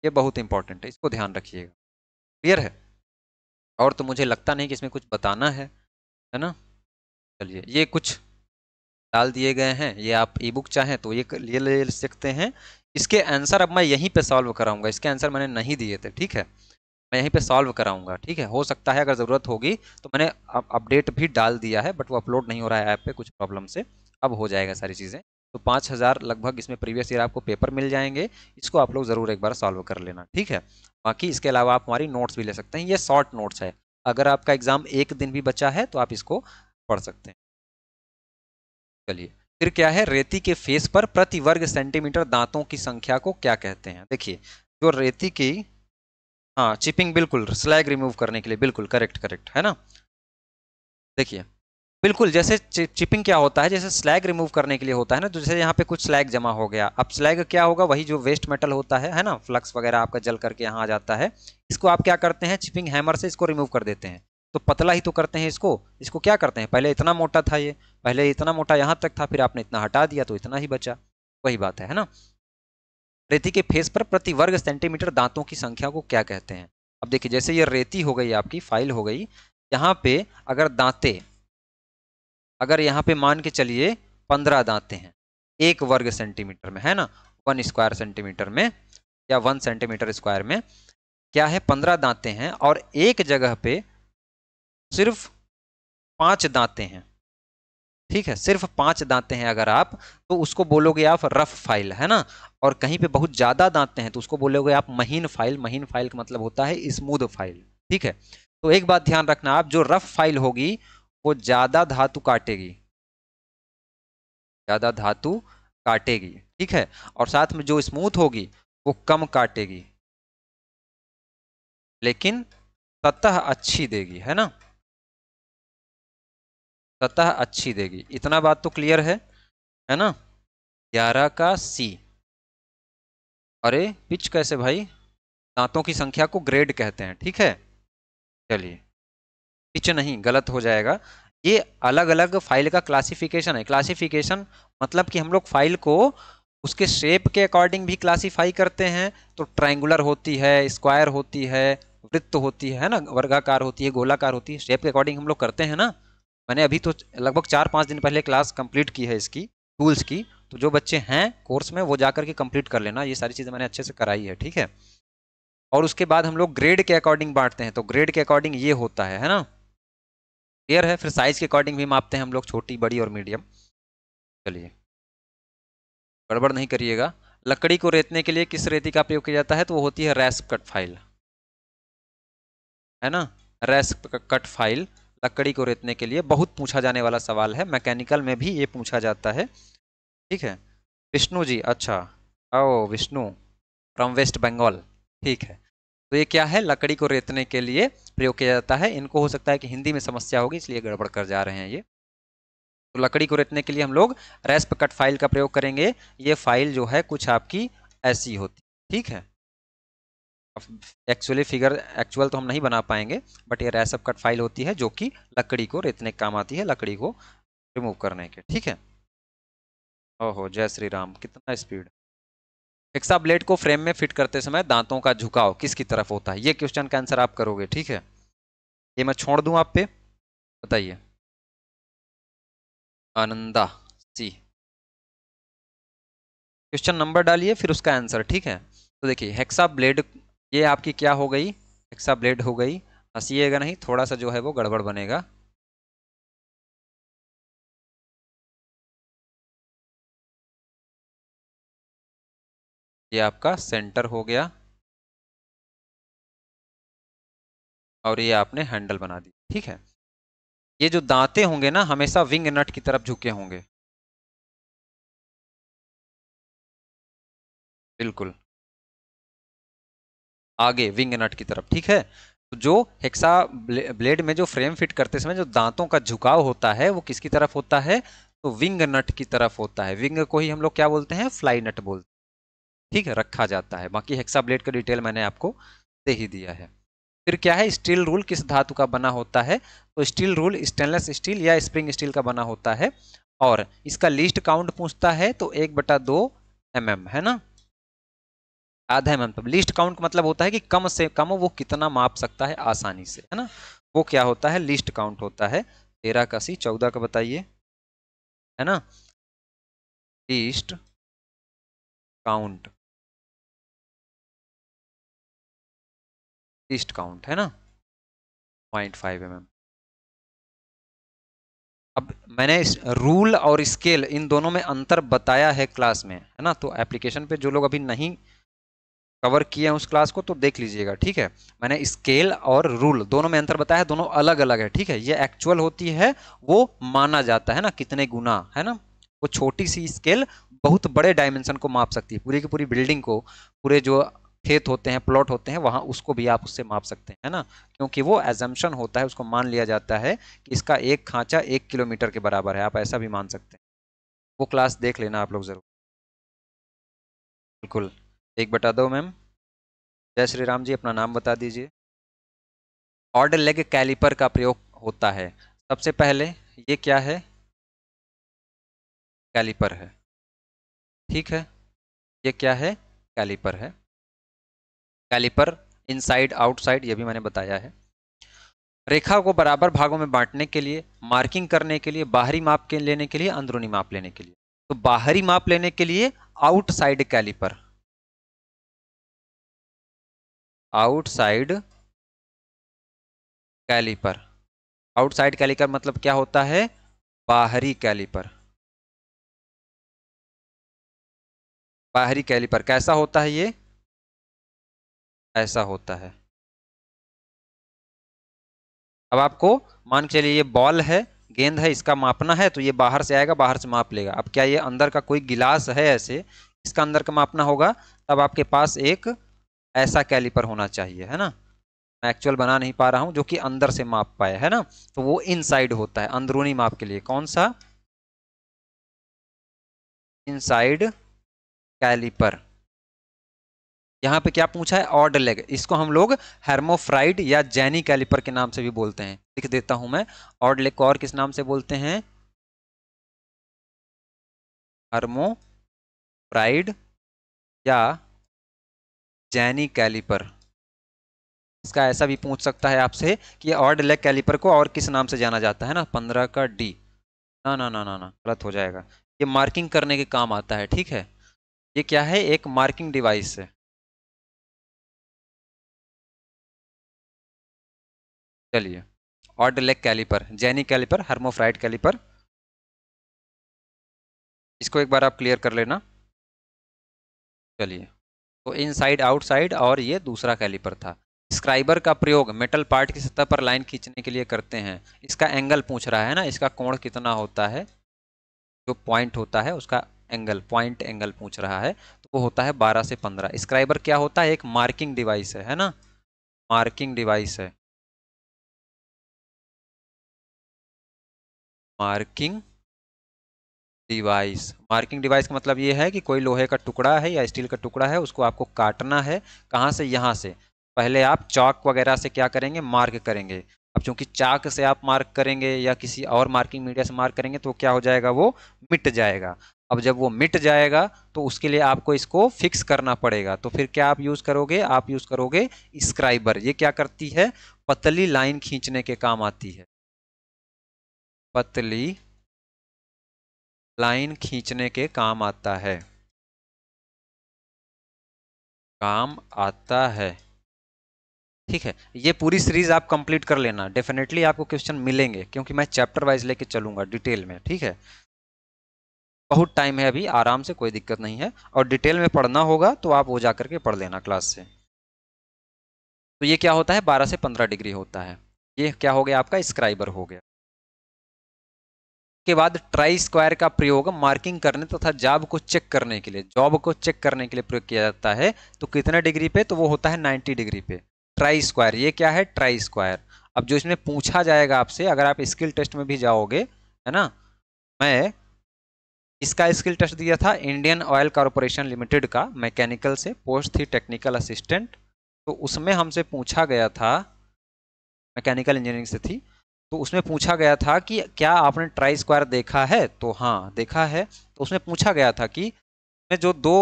ये बहुत इंपॉर्टेंट है इसको ध्यान रखिएगा क्लियर है और तो मुझे लगता नहीं कि इसमें कुछ बताना है है ना चलिए ये कुछ डाल दिए गए हैं ये आप ई बुक चाहें तो ये ले ले सकते हैं इसके आंसर अब मैं यहीं पे सॉल्व कराऊंगा इसके आंसर मैंने नहीं दिए थे ठीक है मैं यहीं पे सॉल्व कराऊंगा ठीक है हो सकता है अगर ज़रूरत होगी तो मैंने अपडेट भी डाल दिया है बट वो अपलोड नहीं हो रहा है ऐप पे कुछ प्रॉब्लम से अब हो जाएगा सारी चीज़ें तो पाँच हज़ार लगभग इसमें प्रीवियस ईयर आपको पेपर मिल जाएंगे इसको आप लोग ज़रूर एक बार सॉल्व कर लेना ठीक है बाकी इसके अलावा आप हमारी नोट्स भी ले सकते हैं ये शॉर्ट नोट्स है अगर आपका एग्ज़ाम एक दिन भी बचा है तो आप इसको पढ़ सकते हैं चलिए फिर क्या है रेती के फेस पर प्रति वर्ग सेंटीमीटर दांतों की संख्या को क्या कहते हैं देखिए जो रेती की हाँ चिपिंग बिल्कुल स्लैग रिमूव करने के लिए बिल्कुल करेक्ट करेक्ट है ना देखिए बिल्कुल जैसे चिपिंग क्या होता है जैसे स्लैग रिमूव करने के लिए होता है ना तो जैसे यहाँ पे कुछ स्लैग जमा हो गया अब स्लैग क्या होगा वही जो वेस्ट मेटल होता है है ना फ्लक्स वगैरह आपका जल करके यहाँ आ जाता है इसको आप क्या करते हैं चिपिंग हैमर से इसको रिमूव कर देते हैं तो पतला ही तो करते हैं इसको इसको क्या करते हैं पहले इतना मोटा था ये पहले इतना मोटा यहाँ तक था फिर आपने इतना हटा दिया तो इतना ही बचा वही बात है, है ना रेती के फेस पर प्रति वर्ग सेंटीमीटर दांतों की संख्या को क्या कहते हैं अब देखिए जैसे ये रेती हो गई आपकी फाइल हो गई यहाँ पे अगर दांते अगर यहाँ पे मान के चलिए पंद्रह दांते हैं एक वर्ग सेंटीमीटर में है ना वन स्क्वायर सेंटीमीटर में या वन सेंटीमीटर स्क्वायर में क्या है पंद्रह दांते हैं और एक जगह पे सिर्फ पांच दांते हैं ठीक है सिर्फ पांच दांते हैं अगर आप तो उसको बोलोगे आप रफ फाइल है ना और कहीं पे बहुत ज़्यादा दांते हैं तो उसको बोलोगे आप महीन फाइल महीन फाइल का मतलब होता है स्मूद फाइल ठीक है तो एक बात ध्यान रखना आप जो रफ फाइल होगी वो ज़्यादा धातु काटेगी ज़्यादा धातु काटेगी ठीक है और साथ में जो स्मूथ होगी वो कम काटेगी लेकिन सतह अच्छी देगी है ना सतह अच्छी देगी इतना बात तो क्लियर है है ना ग्यारह का सी अरे पिच कैसे भाई दांतों की संख्या को ग्रेड कहते हैं ठीक है चलिए पिच नहीं गलत हो जाएगा ये अलग अलग फाइल का क्लासिफिकेशन है क्लासिफिकेशन मतलब कि हम लोग फाइल को उसके शेप के अकॉर्डिंग भी क्लासिफाई करते हैं तो ट्रायंगुलर होती है स्क्वायर होती है वृत्त होती है ना वर्गाकार होती है गोलाकार होती है शेप के अकॉर्डिंग हम लोग करते हैं ना मैंने अभी तो लगभग चार पाँच दिन पहले क्लास कंप्लीट की है इसकी टूल्स की तो जो बच्चे हैं कोर्स में वो जा करके कंप्लीट कर लेना ये सारी चीज़ें मैंने अच्छे से कराई है ठीक है और उसके बाद हम लोग ग्रेड के अकॉर्डिंग बांटते हैं तो ग्रेड के अकॉर्डिंग ये होता है है ना क्लियर है फिर साइज के अकॉर्डिंग भी मापते हैं हम लोग छोटी बड़ी और मीडियम चलिए गड़बड़ नहीं करिएगा लकड़ी को रेतने के लिए किस रेती का प्रयोग किया जाता है तो वो होती है रेस्प कट फाइल है ना रेस्प कट फाइल लकड़ी को रेतने के लिए बहुत पूछा जाने वाला सवाल है मैकेनिकल में भी ये पूछा जाता है ठीक है विष्णु जी अच्छा ओ विष्णु फ्रॉम वेस्ट बंगाल ठीक है तो ये क्या है लकड़ी को रेतने के लिए प्रयोग किया जाता है इनको हो सकता है कि हिंदी में समस्या होगी इसलिए गड़बड़ कर जा रहे हैं ये तो लकड़ी को रेतने के लिए हम लोग रेस्प कट फाइल का प्रयोग करेंगे ये फाइल जो है कुछ आपकी ऐसी होती ठीक है एक्चुअली फिगर एक्चुअल तो हम नहीं बना पाएंगे बट ये रैसअप कट फाइल होती है जो कि लकड़ी को रेतने काम आती है लकड़ी को रिमूव करने के ठीक है ओहो जय श्री राम कितना स्पीड एक्सा ब्लेड को फ्रेम में फिट करते समय दांतों का झुकाव किसकी तरफ होता है ये क्वेश्चन का आंसर आप करोगे ठीक है ये मैं छोड़ दूं आप पे बताइए आनंदा सी क्वेश्चन नंबर डालिए फिर उसका आंसर ठीक है तो देखिए हेक्सा ब्लेड ये आपकी क्या हो गई एक्सा ब्लेड हो गई हंसीएगा नहीं थोड़ा सा जो है वो गड़बड़ बनेगा ये आपका सेंटर हो गया और ये आपने हैंडल बना दी ठीक है ये जो दांते होंगे ना हमेशा विंग नट की तरफ झुके होंगे बिल्कुल आगे विंग नट की तरफ ठीक है तो जो हेक्सा ब्लेड में जो फ्रेम फिट करते समय जो दांतों का झुकाव होता है वो किसकी तरफ होता है तो विंग नट की तरफ होता है विंग को ही हम लोग क्या बोलते हैं फ्लाई नट बोलते हैं ठीक है रखा जाता है बाकी हेक्सा ब्लेड का डिटेल मैंने आपको दे ही दिया है फिर क्या है स्टील रूल किस धातु का बना होता है तो स्टील रूल स्टेनलेस स्टील या स्प्रिंग स्टील का बना होता है और इसका लिस्ट काउंट पूछता है तो एक बटा दो एम mm, है ना आधा एम एम तब लीस्ट काउंट का मतलब होता है कि कम से कम वो कितना माप सकता है आसानी से है ना वो क्या होता है लिस्ट काउंट होता है तेरह का सी चौदह का बताइए है ना लिस्ट काउंट लिस्ट काउंट है ना पॉइंट फाइव एम अब मैंने इस रूल और स्केल इन दोनों में अंतर बताया है क्लास में है ना तो एप्लीकेशन पे जो लोग अभी नहीं कवर किए हैं उस क्लास को तो देख लीजिएगा ठीक है मैंने स्केल और रूल दोनों में अंतर बताया दोनों अलग अलग है ठीक है ये एक्चुअल होती है वो माना जाता है ना कितने गुना है ना वो छोटी सी स्केल बहुत बड़े डायमेंशन को माप सकती है पूरी की पूरी बिल्डिंग को पूरे जो खेत होते हैं प्लॉट होते हैं वहाँ उसको भी आप उससे माप सकते हैं ना क्योंकि वो एजम्पन होता है उसको मान लिया जाता है कि इसका एक खाँचा एक किलोमीटर के बराबर है आप ऐसा भी मान सकते हैं वो क्लास देख लेना आप लोग ज़रूर बिल्कुल एक बता दो मैम जय श्री राम जी अपना नाम बता दीजिए ऑर्ड लेग कैलिपर का प्रयोग होता है सबसे पहले ये क्या है कैलिपर है ठीक है ये क्या है कैलिपर है कैलिपर इनसाइड आउटसाइड ये भी मैंने बताया है रेखा को बराबर भागों में बांटने के लिए मार्किंग करने के लिए बाहरी माप के लेने के लिए अंदरूनी माप लेने के लिए तो बाहरी माप लेने के लिए outside caliper outside caliper outside caliper मतलब क्या होता है बाहरी कैलीपर बाहरी कैलीपर कैसा होता है ये ऐसा होता है अब आपको मान के चलिए ये बॉल है गेंद है इसका मापना है तो ये बाहर से आएगा बाहर से माप लेगा अब क्या ये अंदर का कोई गिलास है ऐसे इसका अंदर का मापना होगा तब आपके पास एक ऐसा कैलिपर होना चाहिए है ना मैं एक्चुअल बना नहीं पा रहा हूँ जो कि अंदर से माप पाए है ना तो वो इनसाइड होता है अंदरूनी माप के लिए कौन सा इनसाइड कैलिपर यहाँ पे क्या पूछा है ऑड लेग इसको हम लोग हेरमोफ्राइड या जैनी कैलिपर के नाम से भी बोलते हैं लिख देता हूं मैं ऑड लेग को और किस नाम से बोलते हैं हरमोफ्राइड या जैनी कैलिपर इसका ऐसा भी पूछ सकता है आपसे कि ऑर्ड लेग कैलिपर को और किस नाम से जाना जाता है ना पंद्रह का डी ना ना ना ना ना गलत हो जाएगा ये मार्किंग करने के काम आता है ठीक है ये क्या है एक मार्किंग डिवाइस है चलिए odd leg caliper jenny caliper hermaphrodite caliper इसको एक बार आप क्लियर कर लेना चलिए तो इनसाइड आउटसाइड और ये दूसरा कैलिपर था स्क्राइबर का प्रयोग मेटल पार्ट की सतह पर लाइन खींचने के लिए करते हैं इसका एंगल पूछ रहा है ना इसका कोण कितना होता है जो पॉइंट होता है उसका एंगल पॉइंट एंगल पूछ रहा है तो वो होता है 12 से 15 स्क्राइबर क्या होता है एक मार्किंग डिवाइस है है ना मार्किंग डिवाइस है मार्किंग डिवाइस मार्किंग डिवाइस का मतलब ये है कि कोई लोहे का टुकड़ा है या स्टील का टुकड़ा है उसको आपको काटना है कहाँ से यहाँ से पहले आप चौक वगैरह से क्या करेंगे मार्क करेंगे अब चूंकि चाक से आप मार्क करेंगे या किसी और मार्किंग मीडिया से मार्क करेंगे तो क्या हो जाएगा वो मिट जाएगा अब जब वो मिट जाएगा तो उसके लिए आपको इसको फिक्स करना पड़ेगा तो फिर क्या आप यूज़ करोगे आप यूज़ करोगे स्क्राइबर ये क्या करती है पतली लाइन खींचने के काम आती है पतली लाइन खींचने के काम आता है काम आता है ठीक है ये पूरी सीरीज आप कंप्लीट कर लेना डेफिनेटली आपको क्वेश्चन मिलेंगे क्योंकि मैं चैप्टर वाइज लेके चलूंगा डिटेल में ठीक है बहुत टाइम है अभी आराम से कोई दिक्कत नहीं है और डिटेल में पढ़ना होगा तो आप वो जा करके पढ़ लेना क्लास से तो ये क्या होता है 12 से 15 डिग्री होता है ये क्या हो गया आपका स्क्राइबर हो गया के बाद ट्राई स्क्वायर का प्रयोग मार्किंग करने तथा तो जॉब को चेक करने के लिए जॉब को चेक करने के लिए प्रयोग किया जाता है तो कितने डिग्री पे तो वो होता है 90 डिग्री पे ट्राई स्क्वायर ये क्या है ट्राई स्क्वायर अब जो इसमें पूछा जाएगा आपसे अगर आप स्किल टेस्ट में भी जाओगे है ना मैं इसका स्किल टेस्ट दिया था इंडियन ऑयल कॉरपोरेशन लिमिटेड का मैकेनिकल से पोस्ट थी टेक्निकल असिस्टेंट तो उसमें हमसे पूछा गया था मैकेनिकल इंजीनियरिंग से थी तो उसमें पूछा गया था कि क्या आपने ट्राई स्क्वायर देखा है तो हाँ देखा है तो उसमें पूछा गया था कि में जो दो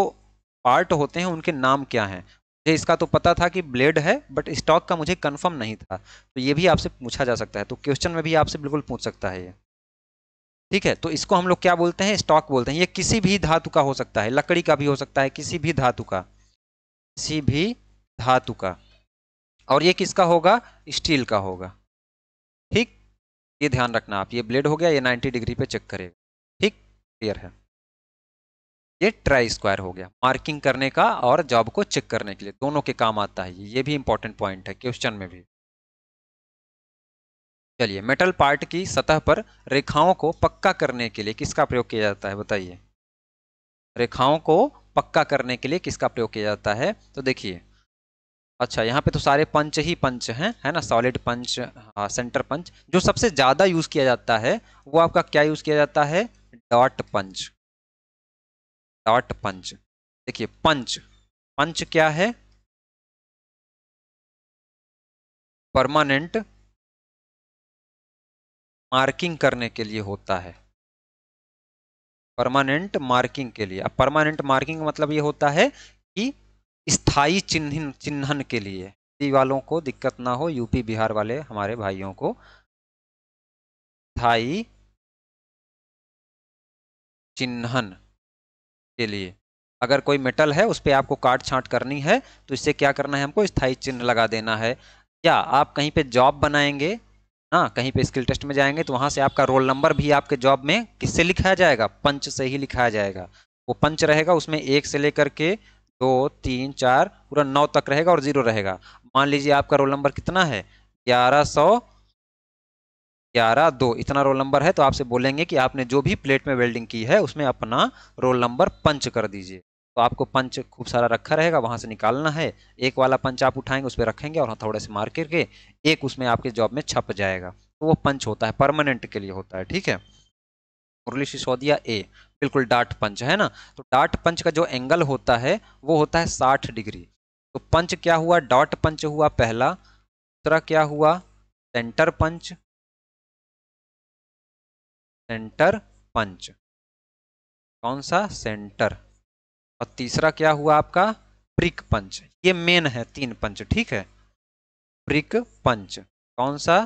पार्ट होते हैं उनके नाम क्या हैं मुझे इसका तो पता था कि ब्लेड है बट स्टॉक का मुझे कंफर्म नहीं था तो ये भी आपसे पूछा जा सकता है तो क्वेश्चन में भी आपसे बिल्कुल पूछ सकता है ये ठीक है तो इसको हम लोग क्या बोलते हैं स्टॉक बोलते हैं ये किसी भी धातु का हो सकता है लकड़ी का भी हो सकता है किसी भी धातु का किसी भी धातु का और ये किसका होगा स्टील का होगा ये ध्यान रखना आप ये ब्लेड हो गया ये 90 डिग्री पे चेक करेगा ठीक क्लियर है ये ट्राई स्क्वायर हो गया मार्किंग करने का और जॉब को चेक करने के लिए दोनों के काम आता है ये भी इंपॉर्टेंट पॉइंट है क्वेश्चन में भी चलिए मेटल पार्ट की सतह पर रेखाओं को पक्का करने के लिए किसका प्रयोग किया जाता है बताइए रेखाओं को पक्का करने के लिए किसका प्रयोग किया जाता है तो देखिए अच्छा यहाँ पे तो सारे पंच ही पंच हैं है ना सॉलिड पंच हाँ सेंटर पंच जो सबसे ज़्यादा यूज़ किया जाता है वो आपका क्या यूज़ किया जाता है डॉट पंच डॉट पंच देखिए पंच पंच क्या है परमानेंट मार्किंग करने के लिए होता है परमानेंट मार्किंग के लिए अब परमानेंट मार्किंग मतलब ये होता है कि स्थायी चिन्ह चिन्हन के लिए वालों को दिक्कत ना हो यूपी बिहार वाले हमारे भाइयों को स्थायी चिन्हन के लिए अगर कोई मेटल है उस पर आपको काट छांट करनी है तो इससे क्या करना है हमको स्थायी चिन्ह लगा देना है या आप कहीं पे जॉब बनाएंगे ना हाँ, कहीं पे स्किल टेस्ट में जाएंगे तो वहां से आपका रोल नंबर भी आपके जॉब में किससे लिखाया जाएगा पंच से ही लिखाया जाएगा वो पंच रहेगा उसमें एक से लेकर के दो तीन चार पूरा नौ तक रहेगा और जीरो रहेगा मान लीजिए आपका रोल नंबर कितना है ग्यारह सौ ग्यारह दो इतना रोल नंबर है तो आपसे बोलेंगे कि आपने जो भी प्लेट में वेल्डिंग की है उसमें अपना रोल नंबर पंच कर दीजिए तो आपको पंच खूब सारा रखा रहेगा वहां से निकालना है एक वाला पंच आप उठाएंगे उस पर रखेंगे और थोड़े से मार करके एक उसमें आपके जॉब में छप जाएगा तो वो पंच होता है परमानेंट के लिए होता है ठीक है मुरली सिसोदिया ए बिल्कुल डाट पंच है ना तो डाट पंच का जो एंगल होता है वो होता है साठ डिग्री तो पंच क्या हुआ डॉट पंच हुआ पहला दूसरा क्या हुआ सेंटर पंच सेंटर पंच कौन सा सेंटर और तीसरा क्या हुआ आपका प्रिक पंच ये मेन है तीन पंच ठीक है प्रिक पंच कौन सा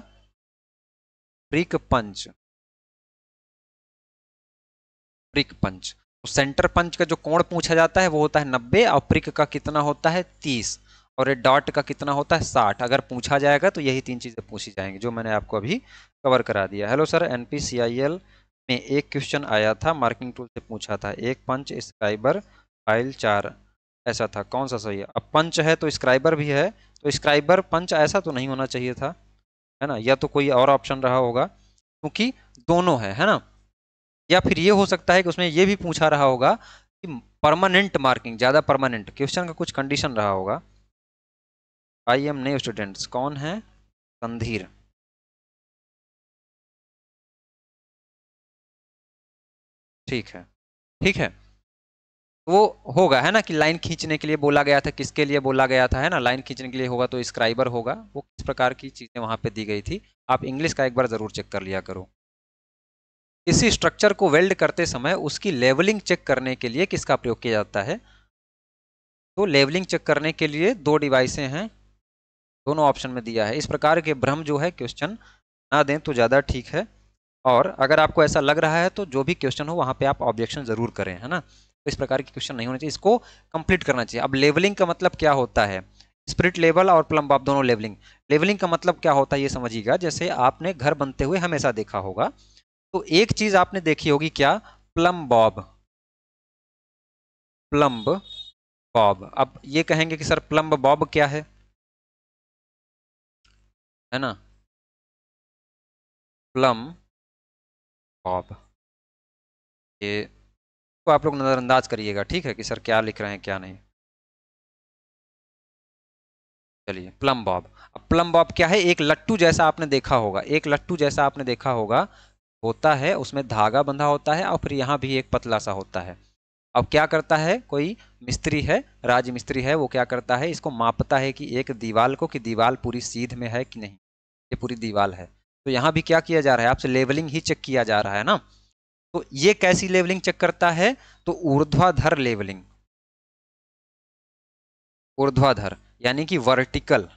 प्रिक पंच प्रिक पंच तो सेंटर पंच का जो कोण पूछा जाता है वो होता है नब्बे और प्रिक का कितना होता है तीस और ये डॉट का कितना होता है साठ अगर पूछा जाएगा तो यही तीन चीज़ें पूछी जाएंगी जो मैंने आपको अभी कवर करा दिया हेलो सर एन में एक क्वेश्चन आया था मार्किंग टूल से पूछा था एक पंच स्क्राइबर फाइल चार ऐसा था कौन सा सही है अब पंच है तो स्क्राइबर भी है तो स्क्राइबर पंच ऐसा तो नहीं होना चाहिए था है ना या तो कोई और ऑप्शन रहा होगा क्योंकि दोनों है है ना या फिर ये हो सकता है कि उसमें ये भी पूछा रहा होगा कि परमानेंट मार्किंग ज़्यादा परमानेंट क्वेश्चन का कुछ कंडीशन रहा होगा आई एम न्यू स्टूडेंट्स कौन है संधीर ठीक है ठीक है वो होगा है ना कि लाइन खींचने के लिए बोला गया था किसके लिए बोला गया था है ना लाइन खींचने के लिए होगा तो स्क्राइबर होगा वो किस प्रकार की चीज़ें वहाँ पे दी गई थी आप इंग्लिश का एक बार ज़रूर चेक कर लिया करो किसी स्ट्रक्चर को वेल्ड करते समय उसकी लेवलिंग चेक करने के लिए किसका प्रयोग किया जाता है तो लेवलिंग चेक करने के लिए दो डिवाइसें हैं दोनों ऑप्शन में दिया है इस प्रकार के भ्रम जो है क्वेश्चन ना दें तो ज़्यादा ठीक है और अगर आपको ऐसा लग रहा है तो जो भी क्वेश्चन हो वहाँ पे आप ऑब्जेक्शन ज़रूर करें है ना तो इस प्रकार के क्वेश्चन नहीं होने चाहिए इसको कंप्लीट करना चाहिए अब लेवलिंग का मतलब क्या होता है स्प्रिट लेवल और प्लम्ब आप दोनों लेवलिंग लेवलिंग का मतलब क्या होता है ये समझिएगा जैसे आपने घर बनते हुए हमेशा देखा होगा तो एक चीज आपने देखी होगी क्या प्लम बॉब प्लम्ब बॉब अब ये कहेंगे कि सर प्लम्ब बॉब क्या है है ना प्लम बॉब ये तो आप लोग नज़रअंदाज करिएगा ठीक है कि सर क्या लिख रहे हैं क्या नहीं चलिए प्लम बॉब अब प्लम बॉब क्या है एक लट्टू जैसा आपने देखा होगा एक लट्टू जैसा आपने देखा होगा होता है उसमें धागा बंधा होता है और फिर यहाँ भी एक पतला सा होता है अब क्या करता है कोई मिस्त्री है राज मिस्त्री है वो क्या करता है इसको मापता है कि एक दीवाल को कि दीवाल पूरी सीध में है कि नहीं ये पूरी दीवाल है तो यहाँ भी क्या किया जा रहा है आपसे लेवलिंग ही चेक किया जा रहा है ना तो ये कैसी लेवलिंग चेक करता है तो ऊर्ध्वाधर लेवलिंग ऊर्ध्वाधर यानी कि वर्टिकल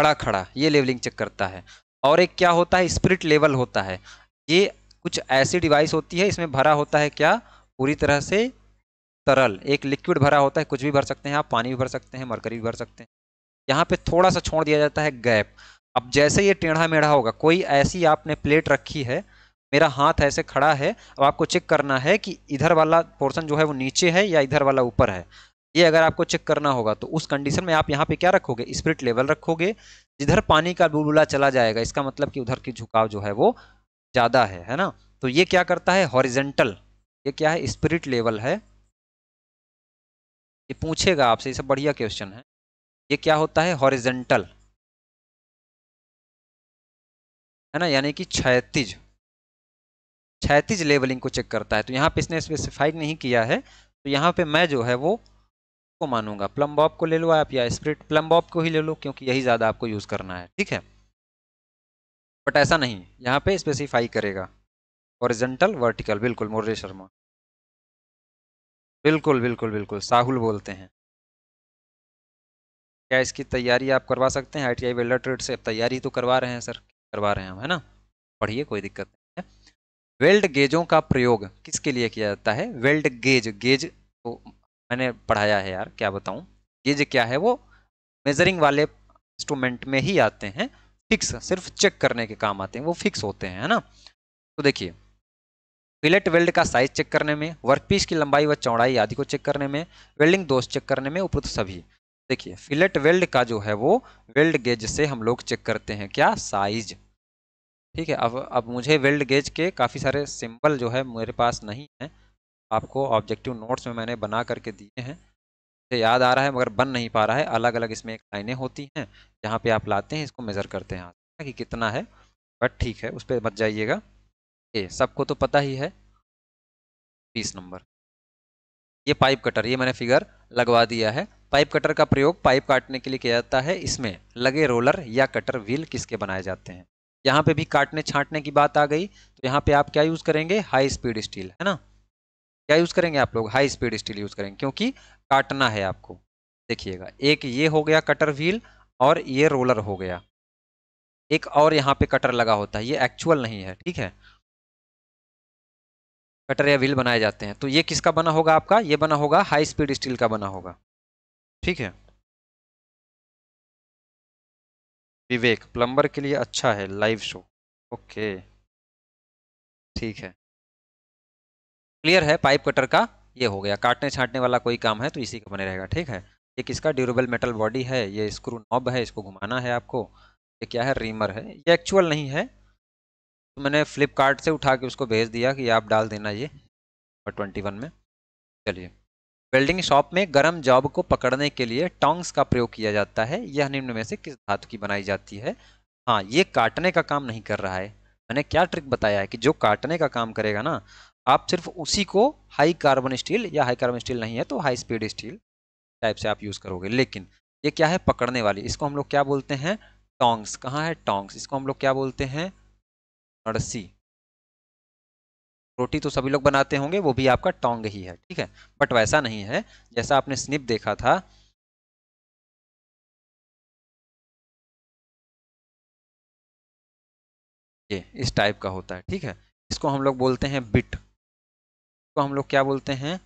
खड़ा खड़ा ये लेवलिंग चेक करता है और एक क्या होता है स्पिरिट लेवल होता है ये कुछ ऐसी डिवाइस होती है इसमें भरा होता है क्या पूरी तरह से तरल एक लिक्विड भरा होता है कुछ भी भर सकते हैं आप पानी भी भर सकते हैं मरकरी भी भर सकते हैं यहाँ पे थोड़ा सा छोड़ दिया जाता है गैप अब जैसे ये टेढ़ा मेढ़ा होगा कोई ऐसी आपने प्लेट रखी है मेरा हाथ ऐसे खड़ा है अब आपको चेक करना है कि इधर वाला पोर्सन जो है वो नीचे है या इधर वाला ऊपर है ये अगर आपको चेक करना होगा तो उस कंडीशन में आप यहाँ पे क्या रखोगे स्प्रिट लेवल रखोगे जिधर पानी का बुलबुला चला जाएगा इसका मतलब कि उधर की झुकाव जो है वो ज़्यादा है है ना तो ये क्या करता है हॉरिजेंटल ये क्या है स्पिरिट लेवल है ये पूछेगा आपसे ये सब बढ़िया क्वेश्चन है ये क्या होता है हॉरिजेंटल है ना यानी कि क्षैतिज क्षैतिज लेवलिंग को चेक करता है तो यहाँ पे इसने स्पेसिफाइड नहीं किया है तो यहाँ पे मैं जो है वो को मानूंगा प्लम बॉब को ले लो आप या स्प्रिट प्लम बॉब को ही ले लो क्योंकि यही ज़्यादा आपको यूज़ करना है ठीक है बट ऐसा नहीं यहाँ पे स्पेसिफाई करेगा हॉरिजेंटल वर्टिकल बिल्कुल मुर्रे शर्मा बिल्कुल बिल्कुल बिल्कुल साहुल बोलते हैं क्या इसकी तैयारी आप करवा सकते हैं आई टी ट्रेड से तैयारी तो करवा रहे हैं सर करवा रहे हैं हम है ना पढ़िए कोई दिक्कत नहीं है वेल्ड गेजों का प्रयोग किसके लिए किया जाता है वेल्ड गेज गेज तो मैंने पढ़ाया है यार क्या बताऊँ ये जो क्या है वो मेजरिंग वाले इंस्ट्रूमेंट में ही आते हैं फिक्स सिर्फ चेक करने के काम आते हैं वो फिक्स होते हैं है ना तो देखिए फिलेट वेल्ड का साइज चेक करने में वर्कपीस की लंबाई व चौड़ाई आदि को चेक करने में वेल्डिंग दोष चेक करने में उपरुक्त सभी देखिए फिलेट वेल्ड का जो है वो वेल्ड गेज से हम लोग चेक करते हैं क्या साइज ठीक है अब अब मुझे वेल्ड गेज के काफ़ी सारे सिंबल जो है मेरे पास नहीं है आपको ऑब्जेक्टिव नोट्स में मैंने बना करके दिए हैं मुझे याद आ रहा है मगर बन नहीं पा रहा है अलग अलग इसमें एक लाइनें होती हैं जहाँ पे आप लाते हैं इसको मेज़र करते हैं कि कितना है बट ठीक है उस पर मत जाइएगा ये सबको तो पता ही है बीस नंबर ये पाइप कटर ये मैंने फिगर लगवा दिया है पाइप कटर का प्रयोग पाइप काटने के लिए किया जाता है इसमें लगे रोलर या कटर व्हील किसके बनाए जाते हैं यहाँ पे भी काटने छांटने की बात आ गई तो यहाँ पे आप क्या यूज़ करेंगे हाई स्पीड स्टील है ना क्या यूज़ करेंगे आप लोग हाई स्पीड स्टील यूज़ करेंगे क्योंकि काटना है आपको देखिएगा एक ये हो गया कटर व्हील और ये रोलर हो गया एक और यहाँ पे कटर लगा होता है ये एक्चुअल नहीं है ठीक है कटर या व्हील बनाए जाते हैं तो ये किसका बना होगा आपका ये बना होगा हाई स्पीड स्टील का बना होगा ठीक है विवेक प्लम्बर के लिए अच्छा है लाइव शो ओके ठीक है क्लियर है पाइप कटर का ये हो गया काटने छाटने वाला कोई काम है तो इसी का बने रहेगा ठीक है ये किसका ड्यूरेबल मेटल बॉडी है ये स्क्रू नॉब है इसको घुमाना है आपको ये क्या है रीमर है ये एक्चुअल नहीं है तो मैंने फ्लिपकार्ट से उठा के उसको भेज दिया कि आप डाल देना ये नंबर ट्वेंटी वन में चलिए वेल्डिंग शॉप में गर्म जॉब को पकड़ने के लिए टोंग्स का प्रयोग किया जाता है यह निम्न में से किस धातु की बनाई जाती है हाँ ये काटने का काम नहीं कर रहा है मैंने क्या ट्रिक बताया है कि जो काटने का काम करेगा ना आप सिर्फ उसी को हाई कार्बन स्टील या हाई कार्बन स्टील नहीं है तो हाई स्पीड स्टील टाइप से आप यूज़ करोगे लेकिन ये क्या है पकड़ने वाली इसको हम लोग क्या बोलते हैं टोंग्स कहाँ है टोंग्स इसको हम लोग क्या बोलते हैं अड़सी रोटी तो सभी लोग बनाते होंगे वो भी आपका टोंग ही है ठीक है बट वैसा नहीं है जैसा आपने स्निप देखा था ये इस टाइप का होता है ठीक है इसको हम लोग बोलते हैं बिट को हम लोग क्या बोलते हैं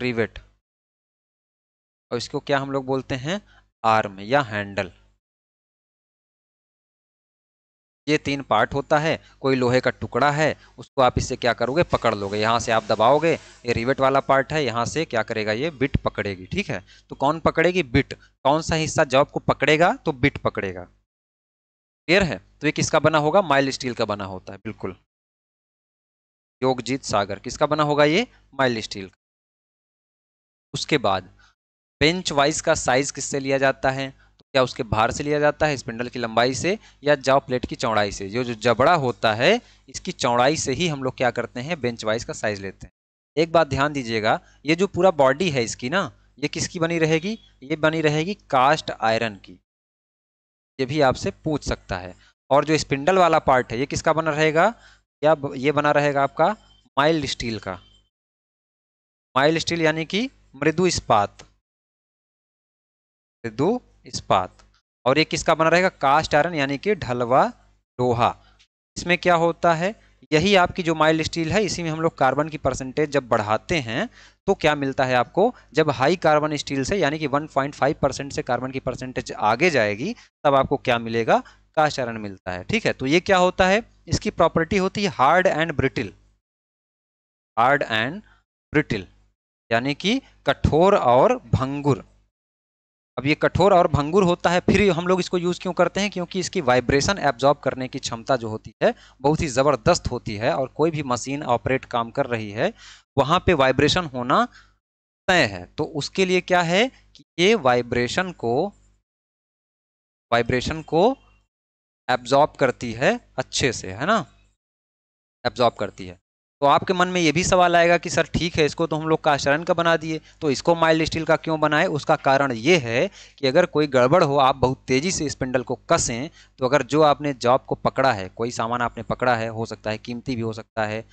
रिवेट और इसको क्या हम लोग बोलते हैं आर्म या हैंडल ये तीन पार्ट होता है कोई लोहे का टुकड़ा है उसको आप इससे क्या करोगे पकड़ लोगे यहाँ से आप दबाओगे ये रिवेट वाला पार्ट है यहाँ से क्या करेगा ये बिट पकड़ेगी ठीक है तो कौन पकड़ेगी बिट कौन सा हिस्सा जॉब को पकड़ेगा तो बिट पकड़ेगा क्लियर है तो ये किसका बना होगा माइल स्टील का बना होता है बिल्कुल योगजीत सागर किसका बना होगा ये माइल्ड स्टील का उसके बाद बेंच वाइज का साइज किससे लिया जाता है तो क्या उसके भार से लिया जाता है स्पिंडल की लंबाई से या जाओ प्लेट की चौड़ाई से जो जो जबड़ा होता है इसकी चौड़ाई से ही हम लोग क्या करते हैं बेंच वाइज का साइज लेते हैं एक बात ध्यान दीजिएगा ये जो पूरा बॉडी है इसकी ना ये किसकी बनी रहेगी ये बनी रहेगी कास्ट आयरन की ये भी आपसे पूछ सकता है और जो स्पिंडल वाला पार्ट है ये किसका बना रहेगा या ये बना रहेगा आपका माइल्ड स्टील का माइल्ड स्टील यानी कि मृदु इस्पात मृदु इस्पात और ये किसका बना रहेगा कास्ट आयरन यानी कि ढलवा लोहा इसमें क्या होता है यही आपकी जो माइल्ड स्टील है इसी में हम लोग कार्बन की परसेंटेज जब बढ़ाते हैं तो क्या मिलता है आपको जब हाई कार्बन स्टील से यानी कि 1.5 परसेंट से कार्बन की परसेंटेज आगे जाएगी तब आपको क्या मिलेगा कास्ट आयरन मिलता है ठीक है तो ये क्या होता है इसकी प्रॉपर्टी होती है hard and brittle hard and brittle यानी कि कठोर और भंगुर अब ये कठोर और भंगुर होता है फिर हम लोग इसको यूज़ क्यों करते हैं क्योंकि इसकी वाइब्रेशन एब्जॉर्ब करने की क्षमता जो होती है बहुत ही ज़बरदस्त होती है और कोई भी मशीन ऑपरेट काम कर रही है वहां पे वाइब्रेशन होना तय है तो उसके लिए क्या है कि ये वाइब्रेशन को वाइब्रेशन को एब्जॉर्ब करती है अच्छे से है ना एब्जॉर्ब करती है तो आपके मन में ये भी सवाल आएगा कि सर ठीक है इसको तो हम लोग काशरण का बना दिए तो इसको माइल्ड स्टील का क्यों बनाए उसका कारण ये है कि अगर कोई गड़बड़ हो आप बहुत तेज़ी से स्पिंडल को कसें तो अगर जो आपने जॉब को पकड़ा है कोई सामान आपने पकड़ा है हो सकता है कीमती भी हो सकता है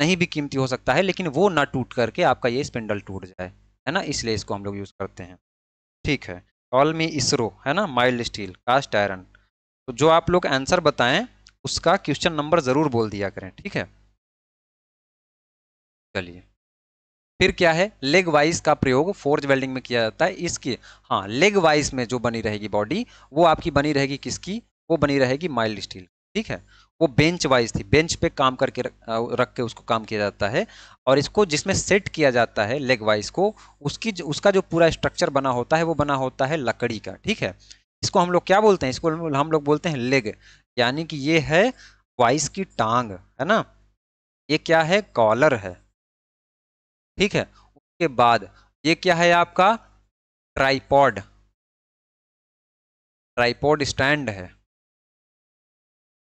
नहीं भी कीमती हो सकता है लेकिन वो ना टूट करके आपका ये स्पिंडल टूट जाए है ना इसलिए इसको हम लोग यूज़ करते हैं ठीक है ऑल मी इसरो है ना माइल्ड स्टील कास्ट आयरन तो जो आप लोग आंसर बताएं उसका क्वेश्चन नंबर जरूर बोल दिया करें ठीक है चलिए फिर क्या है लेग वाइज का प्रयोग फोर्ज वेल्डिंग में किया जाता है इसकी हाँ लेग वाइज में जो बनी रहेगी बॉडी वो आपकी बनी रहेगी किसकी वो बनी रहेगी माइल्ड स्टील ठीक है वो बेंच वाइज थी बेंच पे काम करके रख, रख के उसको काम किया जाता है और इसको जिसमें सेट किया जाता है लेग वाइज को उसकी उसका जो पूरा स्ट्रक्चर बना होता है वो बना होता है लकड़ी का ठीक है इसको हम लोग क्या बोलते हैं इसको हम लोग बोलते हैं लेग यानी कि ये है वाइस की टांग है ना ये क्या है कॉलर है ठीक है उसके बाद ये क्या है आपका ट्राईपॉड ट्राईपॉड स्टैंड है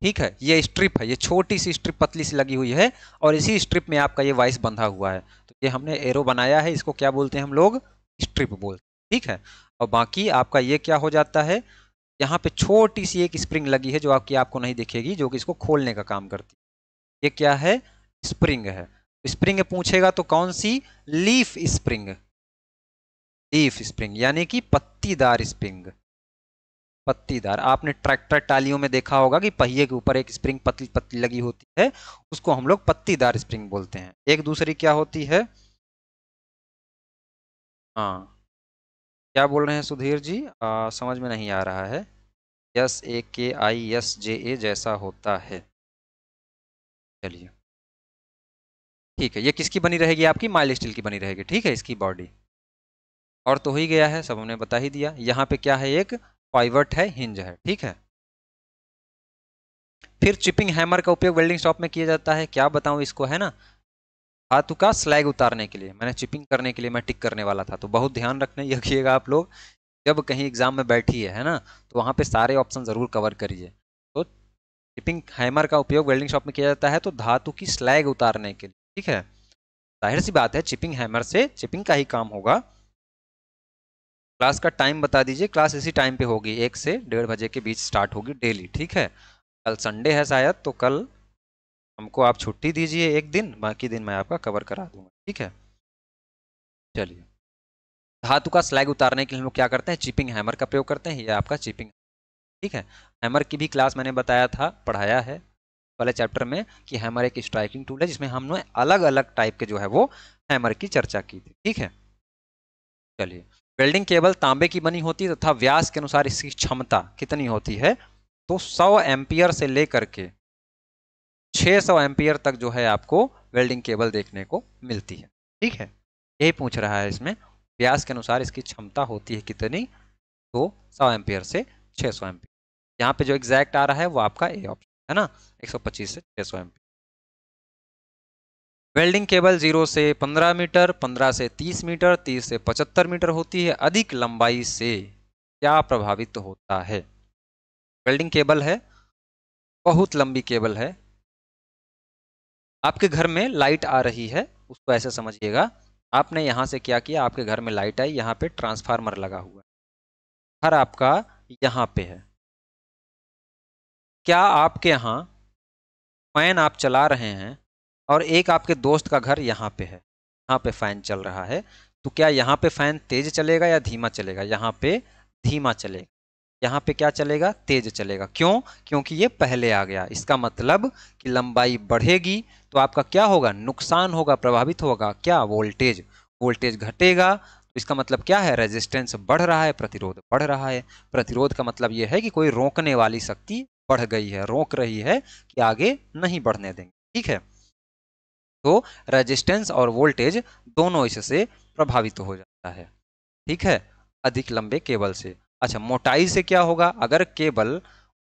ठीक है ये स्ट्रिप है ये छोटी सी स्ट्रिप पतली सी लगी हुई है और इसी स्ट्रिप में आपका ये वाइस बंधा हुआ है तो ये हमने एरो बनाया है इसको क्या बोलते हैं हम लोग स्ट्रिप बोलते हैं ठीक है और बाकी आपका ये क्या हो जाता है यहाँ पे छोटी सी एक स्प्रिंग लगी है जो आपकी आपको नहीं दिखेगी जो कि इसको खोलने का काम करती है ये क्या है स्प्रिंग है स्प्रिंग पूछेगा तो कौन सी लीफ स्प्रिंग लीफ स्प्रिंग यानी कि पत्तीदार स्प्रिंग पत्तीदार आपने ट्रैक्टर टालियों में देखा होगा कि पहिए के ऊपर एक स्प्रिंग पतली पतली लगी होती है उसको हम लोग पत्तीदार स्प्रिंग बोलते हैं एक दूसरी क्या होती है हाँ क्या बोल रहे हैं सुधीर जी आ, समझ में नहीं आ रहा है यस ए के आई एस जे ए जैसा होता है चलिए ठीक है ये किसकी बनी रहेगी आपकी माइल स्टील की बनी रहेगी ठीक है इसकी बॉडी और तो ही गया है सब हमने बता ही दिया यहाँ पे क्या है एक पाइवट है हिंज है ठीक है फिर चिपिंग हैमर का उपयोग वेल्डिंग शॉप में किया जाता है क्या बताऊँ इसको है ना धातु का स्लैग उतारने के लिए मैंने चिपिंग करने के लिए मैं टिक करने वाला था तो बहुत ध्यान रखने रखिएगा आप लोग जब कहीं एग्जाम में बैठी है, है ना तो वहाँ पे सारे ऑप्शन ज़रूर कवर करिए तो चिपिंग हैमर का उपयोग वेल्डिंग शॉप में किया जाता है तो धातु की स्लैग उतारने के लिए ठीक है जाहिर सी बात है चिपिंग हैमर से चिपिंग का ही काम होगा क्लास का टाइम बता दीजिए क्लास इसी टाइम पे होगी एक से डेढ़ बजे के बीच स्टार्ट होगी डेली ठीक है कल संडे है शायद तो कल हमको आप छुट्टी दीजिए एक दिन बाकी दिन मैं आपका कवर करा दूंगा ठीक है चलिए धातु का स्लैग उतारने के लिए हम लोग क्या करते हैं चिपिंग हैमर का प्रयोग करते हैं ये आपका चिपिंग ठीक है हैमर की भी क्लास मैंने बताया था पढ़ाया है वाले चैप्टर में कि हैमर एक स्ट्राइकिंग टूल है जिसमें हमने अलग अलग टाइप के जो है वो हैमर की चर्चा की थी ठीक है चलिए वेल्डिंग केबल तांबे की बनी होती है तथा व्यास के अनुसार इसकी क्षमता कितनी होती है तो सौ एम्पियर से लेकर के 600 एम्पियर तक जो है आपको वेल्डिंग केबल देखने को मिलती है ठीक है यही पूछ रहा है इसमें व्यास के अनुसार इसकी क्षमता होती है कितनी तो सौ एम्पियर से 600 सौ एम्पियर यहाँ पे जो एग्जैक्ट आ रहा है वो आपका ए ऑप्शन है ना 125 से 600 सौ एम्पियर वेल्डिंग केबल 0 से 15 मीटर 15 से 30 मीटर 30 से 75 मीटर होती है अधिक लंबाई से क्या प्रभावित होता है वेल्डिंग केबल है बहुत लंबी केबल है आपके घर में लाइट आ रही है उसको ऐसे समझिएगा आपने यहाँ से क्या किया आपके घर में लाइट आई यहाँ पे ट्रांसफार्मर लगा हुआ है घर आपका यहाँ पे है क्या आपके यहाँ फैन आप चला रहे हैं और एक आपके दोस्त का घर यहाँ पे है यहाँ पे फैन चल रहा है तो क्या यहाँ पे फैन तेज चलेगा या धीमा चलेगा यहाँ पे धीमा चलेगा यहाँ पे क्या चलेगा तेज चलेगा क्यों क्योंकि ये पहले आ गया इसका मतलब कि लंबाई बढ़ेगी तो आपका क्या होगा नुकसान होगा प्रभावित होगा क्या वोल्टेज वोल्टेज घटेगा तो इसका मतलब क्या है रेजिस्टेंस बढ़ रहा है प्रतिरोध बढ़ रहा है प्रतिरोध का मतलब यह है कि कोई रोकने वाली शक्ति बढ़ गई है रोक रही है कि आगे नहीं बढ़ने देंगे ठीक है तो रेजिस्टेंस और वोल्टेज दोनों इससे प्रभावित हो जाता है ठीक है अधिक लंबे केबल से अच्छा मोटाई से क्या होगा अगर केबल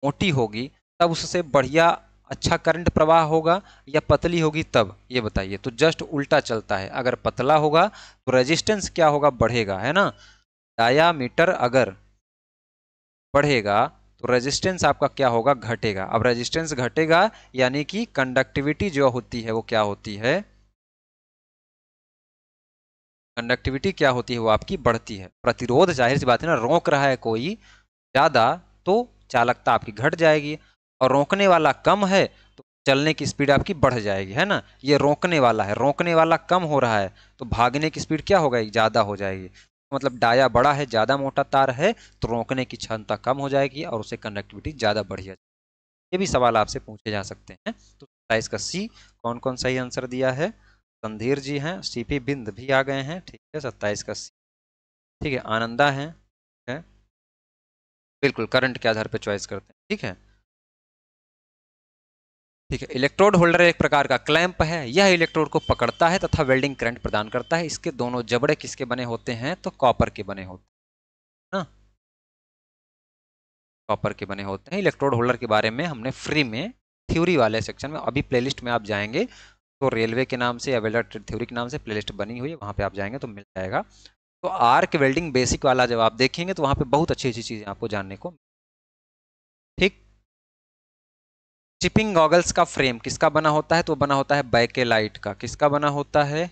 मोटी होगी तब उससे बढ़िया अच्छा करंट प्रवाह होगा या पतली होगी तब ये बताइए तो जस्ट उल्टा चलता है अगर पतला होगा तो रेजिस्टेंस क्या होगा बढ़ेगा है ना डायामीटर अगर बढ़ेगा तो रेजिस्टेंस आपका क्या होगा घटेगा अब रेजिस्टेंस घटेगा यानी कि कंडक्टिविटी जो होती है वो क्या होती है कंडक्टिविटी क्या होती है वो आपकी बढ़ती है प्रतिरोध जाहिर सी बात है ना रोक रहा है कोई ज़्यादा तो चालकता आपकी घट जाएगी और रोकने वाला कम है तो चलने की स्पीड आपकी बढ़ जाएगी है ना ये रोकने वाला है रोकने वाला कम हो रहा है तो भागने की स्पीड क्या हो गई ज़्यादा हो जाएगी मतलब डाया बड़ा है ज़्यादा मोटा तार है तो रोकने की क्षमता कम हो जाएगी और उसे कंडक्टिविटी ज़्यादा बढ़िया ये भी सवाल आपसे पूछे जा सकते हैं तो इसका सी कौन कौन सही आंसर दिया है संधीर जी हैं सीपी बिंद भी आ गए हैं ठीक है सत्ताईस का सी ठीक है आनंदा हैं है बिल्कुल करंट के आधार पर चॉइस करते हैं ठीक है ठीक है इलेक्ट्रोड होल्डर एक प्रकार का क्लैंप है यह इलेक्ट्रोड को पकड़ता है तथा वेल्डिंग करंट प्रदान करता है इसके दोनों जबड़े किसके बने होते हैं तो कॉपर के बने होते हैं ना कॉपर के बने होते हैं इलेक्ट्रोड होल्डर के बारे में हमने फ्री में थ्योरी वाले सेक्शन में अभी प्लेलिस्ट में आप जाएंगे तो रेलवे के नाम से या वेल्डर थ्योरी के नाम से प्लेलिस्ट बनी हुई है वहाँ पे आप जाएंगे तो मिल जाएगा तो आर्क वेल्डिंग बेसिक वाला जब आप देखेंगे तो वहाँ पे बहुत अच्छी अच्छी चीज़ें आपको जानने को ठीक चिपिंग गॉगल्स का फ्रेम किसका बना होता है तो बना होता है बैके लाइट का किसका बना होता है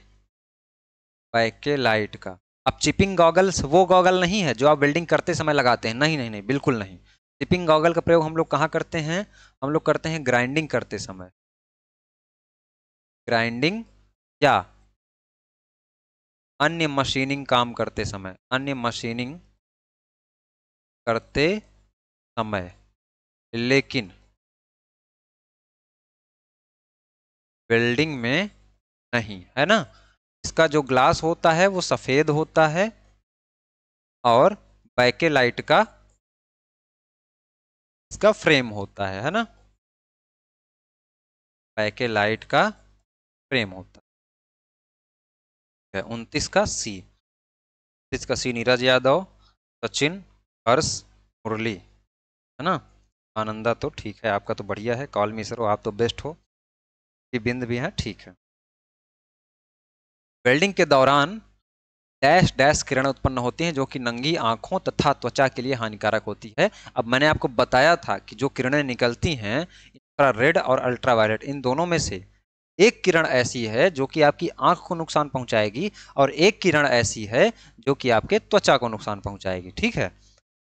बैके लाइट का अब चिपिंग गॉगल्स वो गॉगल नहीं है जो आप वेल्डिंग करते समय लगाते हैं नहीं नहीं नहीं बिल्कुल नहीं चिपिंग गॉगल का प्रयोग हम लोग कहाँ करते हैं हम लोग करते हैं ग्राइंडिंग करते समय ग्राइंडिंग या अन्य मशीनिंग काम करते समय अन्य मशीनिंग करते समय लेकिन वेल्डिंग में नहीं है ना इसका जो ग्लास होता है वो सफेद होता है और बैके लाइट का इसका फ्रेम होता है है ना बैके लाइट का प्रेम होता है उनतीस का सी उनतीस का सी नीरज यादव सचिन हर्ष मुरली है ना आनंदा तो ठीक है आपका तो बढ़िया है कॉल मिसर हो आप तो बेस्ट हो बिंद भी हैं ठीक है वेल्डिंग के दौरान डैश डैश किरण उत्पन्न होती हैं जो कि नंगी आंखों तथा त्वचा के लिए हानिकारक होती है अब मैंने आपको बताया था कि जो किरणें निकलती हैं इंफ्रा रेड और अल्ट्रावायलेट इन दोनों में से एक किरण ऐसी है जो कि आपकी आंख को नुकसान पहुंचाएगी और एक किरण ऐसी है जो कि आपके त्वचा को नुकसान पहुंचाएगी ठीक है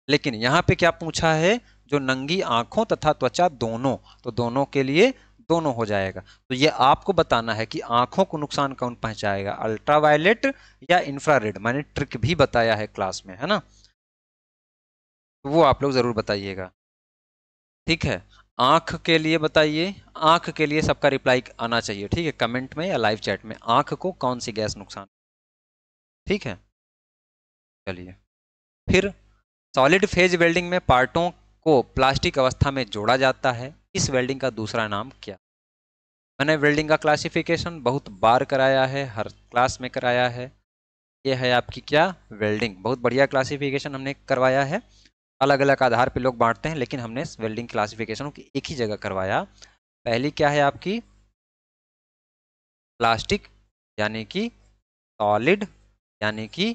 लेकिन यहाँ पे क्या पूछा है जो नंगी आंखों तथा त्वचा दोनों तो दोनों के लिए दोनों हो जाएगा तो ये आपको बताना है कि आंखों को नुकसान कौन पहुंचाएगा अल्ट्रावायलेट या इंफ्रारेड मैंने ट्रिक भी बताया है क्लास में है ना तो वो आप लोग जरूर बताइएगा ठीक है आंख के लिए बताइए आंख के लिए सबका रिप्लाई आना चाहिए ठीक है कमेंट में या लाइव चैट में आंख को कौन सी गैस नुकसान ठीक है चलिए फिर सॉलिड फेज वेल्डिंग में पार्टों को प्लास्टिक अवस्था में जोड़ा जाता है इस वेल्डिंग का दूसरा नाम क्या मैंने वेल्डिंग का क्लासिफिकेशन बहुत बार कराया है हर क्लास में कराया है ये है आपकी क्या वेल्डिंग बहुत बढ़िया क्लासिफिकेशन हमने करवाया है अलग अलग आधार पे लोग बांटते हैं लेकिन हमने वेल्डिंग क्लासिफिकेशन को एक ही जगह करवाया पहली क्या है आपकी प्लास्टिक यानी कि सॉलिड यानी कि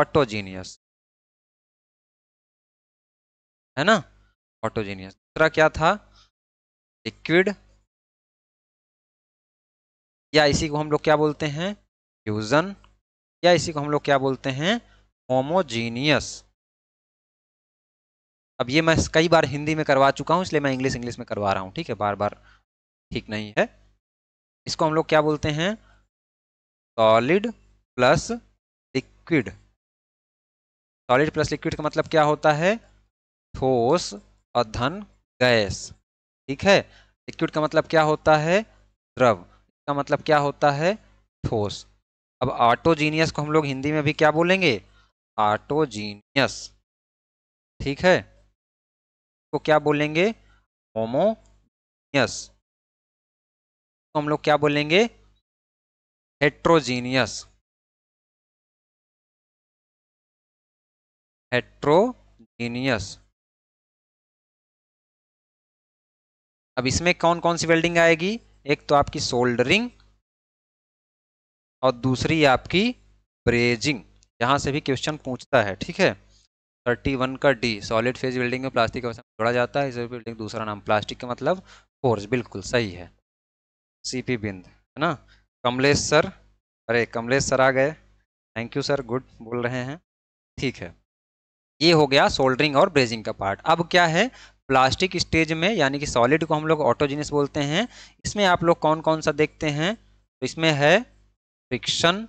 ऑटोजीनियस है ना ऑटोजीनियस दूसरा क्या था लिक्विड या इसी को हम लोग क्या बोलते हैं फ्यूजन या इसी को हम लोग क्या बोलते हैं होमोजीनियस अब ये मैं कई बार हिंदी में करवा चुका हूँ इसलिए मैं इंग्लिश इंग्लिश में करवा रहा हूँ ठीक है बार बार ठीक नहीं है इसको हम लोग क्या बोलते हैं solid plus liquid solid plus liquid का मतलब क्या होता है ठोस और धन गैस ठीक है लिक्विड का मतलब क्या होता है द्रव इसका मतलब क्या होता है ठोस अब ऑटोजीनियस को हम लोग हिंदी में भी क्या बोलेंगे ऑटोजीनियस ठीक है को क्या बोलेंगे होमोनियस तो हम लोग क्या बोलेंगे हेट्रोजीनियस हेट्रोजीनियस अब इसमें कौन कौन सी वेल्डिंग आएगी एक तो आपकी सोल्डरिंग और दूसरी आपकी ब्रेजिंग यहां से भी क्वेश्चन पूछता है ठीक है थर्टी वन का डी सॉलिड फेज बिल्डिंग में प्लास्टिक का जोड़ा जाता है इसे बिल्डिंग दूसरा नाम प्लास्टिक का मतलब फोर्स बिल्कुल सही है सी पी बिंद है ना कमलेश सर अरे कमलेश सर आ गए थैंक यू सर गुड बोल रहे हैं ठीक है ये हो गया सोल्डरिंग और ब्रेजिंग का पार्ट अब क्या है प्लास्टिक स्टेज में यानी कि सॉलिड को हम लोग ऑटोजिनस बोलते हैं इसमें आप लोग कौन कौन सा देखते हैं तो इसमें है फ्रिक्शन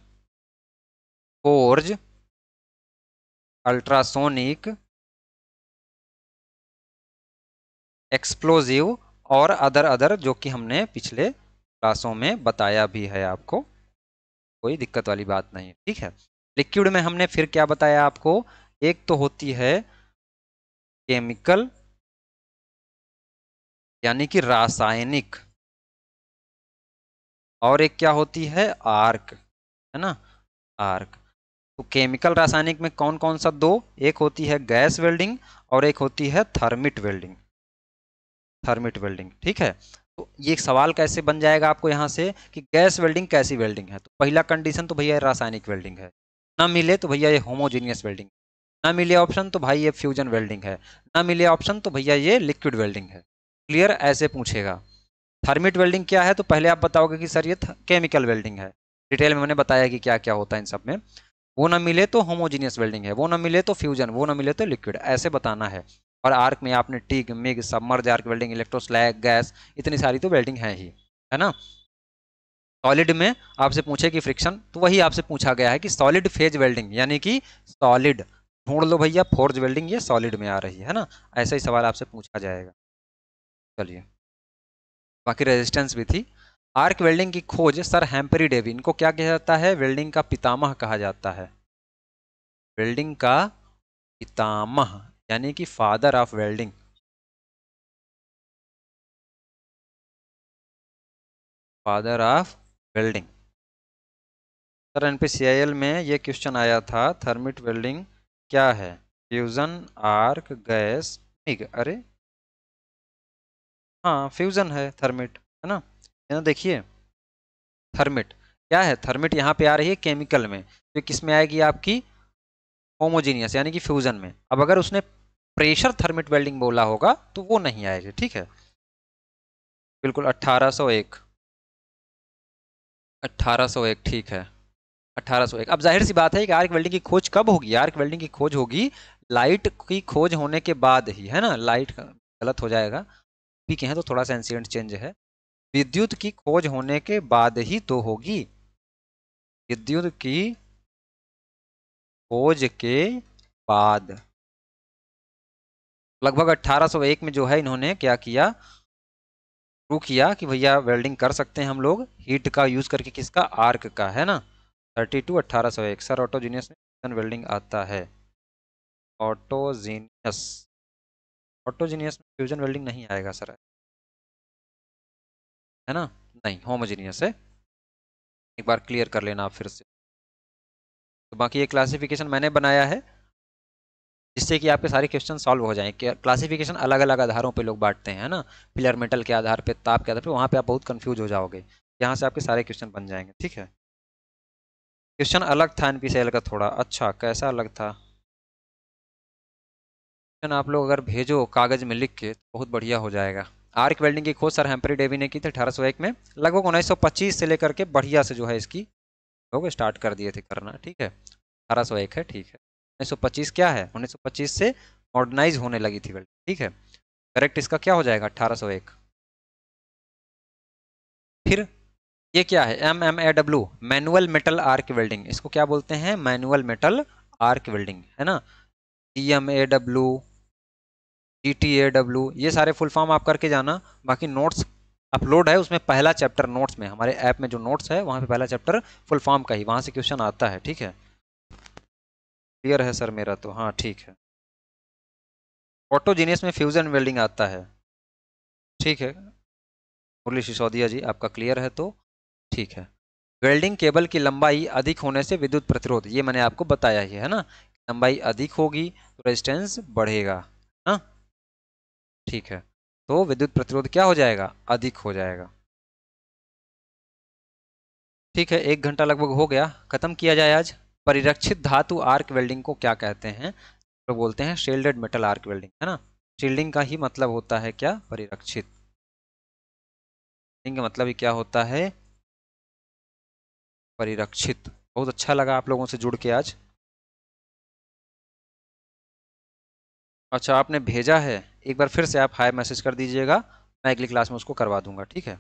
फोर्ज अल्ट्रासोनिक एक्सप्लोजिव और अदर अदर जो कि हमने पिछले क्लासों में बताया भी है आपको कोई दिक्कत वाली बात नहीं ठीक है लिक्विड में हमने फिर क्या बताया आपको एक तो होती है केमिकल यानी कि रासायनिक और एक क्या होती है आर्क है ना आर्क तो केमिकल रासायनिक में कौन कौन सा दो एक होती है गैस वेल्डिंग और एक होती है थर्मिट वेल्डिंग थर्मिट वेल्डिंग ठीक है तो ये सवाल कैसे बन जाएगा आपको यहाँ से कि गैस वेल्डिंग कैसी वेल्डिंग है तो पहला कंडीशन तो भैया रासायनिक वेल्डिंग है ना मिले तो भैया ये होमोजीनियस वेल्डिंग ना मिले ऑप्शन तो भाई ये फ्यूजन वेल्डिंग है ना मिले ऑप्शन तो भैया ये लिक्विड वेल्डिंग है क्लियर ऐसे पूछेगा थर्मिट वेल्डिंग क्या है तो पहले आप बताओगे कि सर ये केमिकल वेल्डिंग है डिटेल में मैंने बताया कि क्या क्या होता है इन सब में वो ना मिले तो होमोजीनियस वेल्डिंग है वो ना मिले तो फ्यूजन वो ना मिले तो लिक्विड ऐसे बताना है और आर्क में आपने TIG MIG submerge arc welding electroslag gas इतनी सारी तो वेल्डिंग है ही है ना सॉलिड में आपसे पूछे कि फ्रिक्शन तो वही आपसे पूछा गया है कि सॉलिड फेज वेल्डिंग यानी कि सॉलिड ढूंढ लो भैया फोर्ज वेल्डिंग ये सॉलिड में आ रही है ना ऐसा ही सवाल आपसे पूछा जाएगा चलिए बाकी रेजिस्टेंस भी थी आर्क वेल्डिंग की खोज सर हैम्परी डेवी इनको क्या कहा जाता है वेल्डिंग का पितामह कहा जाता है वेल्डिंग का पितामह यानी कि father of welding father of welding sir एन में ये क्वेश्चन आया था थर्मिट वेल्डिंग क्या है फ्यूजन आर्क गैस मिग अरे हाँ फ्यूजन है थर्मिट है ना ना देखिए थर्मिट क्या है थर्मिट यहाँ पे आ रही है केमिकल में तो किस में आएगी आपकी होमोजीनियस यानी कि फ्यूजन में अब अगर उसने प्रेशर थर्मिट वेल्डिंग बोला होगा तो वो नहीं आएगी ठीक है बिल्कुल 1801 1801 ठीक है 1801 अब जाहिर सी बात है कि आर्क वेल्डिंग की खोज कब होगी आर्क वेल्डिंग की खोज होगी लाइट की खोज होने के बाद ही है ना लाइट गलत हो जाएगा भी है तो थोड़ा सा इंसिडेंट चेंज है विद्युत की खोज होने के बाद ही तो होगी विद्युत की खोज के बाद लगभग 1801 में जो है इन्होंने क्या किया शुरू किया कि भैया वेल्डिंग कर सकते हैं हम लोग हीट का यूज करके किसका आर्क का है ना 32 टू सर ऑटोजीनियस में वेल्डिंग आता है ऑटोजीनियस ऑटोजीनियस में फ्यूजन वेल्डिंग नहीं आएगा सर है ना नहीं होमोजीनियस है एक बार क्लियर कर लेना आप फिर से तो बाकी ये क्लासिफिकेशन मैंने बनाया है जिससे कि आपके सारे क्वेश्चन सॉल्व हो जाएं क्लासिफिकेशन अलग अलग आधारों पे लोग बांटते हैं है ना पिलर मेटल के आधार पे ताप के आधार पे वहाँ पे आप बहुत कंफ्यूज हो जाओगे यहाँ से आपके सारे क्वेश्चन बन जाएंगे ठीक है क्वेश्चन अलग था सी एल का थोड़ा अच्छा कैसा अलग था क्वेश्चन आप लोग अगर भेजो कागज़ में लिख के तो बहुत बढ़िया हो जाएगा आर्क वेल्डिंग की खोज सर हेम्परी डेवी ने की थी अठारह में लगभग उन्नीस से लेकर के बढ़िया से जो है इसकी लोग स्टार्ट कर दिए थे करना ठीक है अठारह है ठीक है पच्चीस क्या है पच्चीस से मॉडर्नाइज होने लगी थी वेल्डिंग ठीक है करेक्ट इसका क्या हो जाएगा एक फिर ये क्या है M M A W manual metal arc welding इसको क्या बोलते हैं मैनुअल मेटल आर्क वेल्डिंग है ना C M A W G T A W ये सारे फुल फॉर्म आप करके जाना बाकी नोट्स अपलोड है उसमें पहला चैप्टर नोट्स में हमारे ऐप में जो नोट्स है वहाँ पे पहला चैप्टर फुल फॉर्म का ही वहाँ से क्वेश्चन आता है ठीक है क्लियर है सर मेरा तो हाँ ठीक है ऑटोजीनियस में फ्यूजन वेल्डिंग आता है ठीक है मुरली सिसोदिया जी आपका क्लियर है तो ठीक है वेल्डिंग केबल की लंबाई अधिक होने से विद्युत प्रतिरोध ये मैंने आपको बताया ही है ना लंबाई अधिक होगी तो रेजिस्टेंस बढ़ेगा हाँ ठीक है तो विद्युत प्रतिरोध क्या हो जाएगा अधिक हो जाएगा ठीक है एक घंटा लगभग हो गया खत्म किया जाए आज परिरक्षित धातु आर्क वेल्डिंग को क्या कहते हैं तो बोलते हैं शेल्डेड मेटल आर्क वेल्डिंग है ना शील्डिंग का ही मतलब होता है क्या परिरक्षित का मतलब ही क्या होता है परिरक्षित बहुत अच्छा लगा आप लोगों से जुड़ के आज अच्छा आपने भेजा है एक बार फिर से आप हाई मैसेज कर दीजिएगा मैं अगली क्लास में उसको करवा दूंगा ठीक है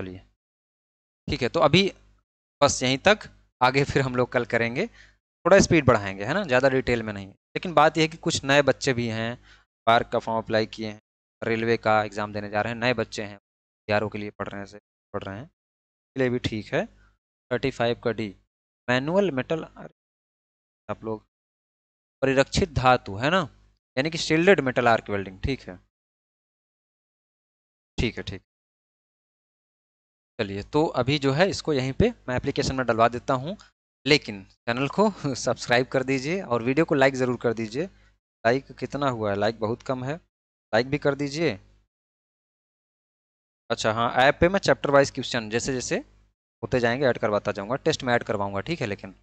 चलिए ठीक है तो अभी बस यहीं तक आगे फिर हम लोग कल करेंगे थोड़ा स्पीड बढ़ाएंगे है ना ज़्यादा डिटेल में नहीं लेकिन बात यह है कि कुछ नए बच्चे भी हैं पार्क का फॉर्म अप्लाई किए हैं रेलवे का एग्ज़ाम देने जा रहे हैं नए बच्चे हैं यारों के लिए पढ़ रहे हैं से पढ़ रहे हैं इसलिए भी ठीक है थर्टी फाइव का डी मैनुअल मेटल आप लोग परिरक्षित धातु है ना यानी कि शिल्डेड मेटल आर्क वेल्डिंग ठीक है ठीक है ठीक चलिए तो अभी जो है इसको यहीं पे मैं एप्लीकेशन में डलवा देता हूँ लेकिन चैनल को सब्सक्राइब कर दीजिए और वीडियो को लाइक ज़रूर कर दीजिए लाइक कितना हुआ है लाइक बहुत कम है लाइक भी कर दीजिए अच्छा हाँ ऐप पे मैं चैप्टर वाइज क्वेश्चन जैसे जैसे होते जाएंगे ऐड करवाता जाऊँगा टेस्ट में ऐड करवाऊँगा ठीक है लेकिन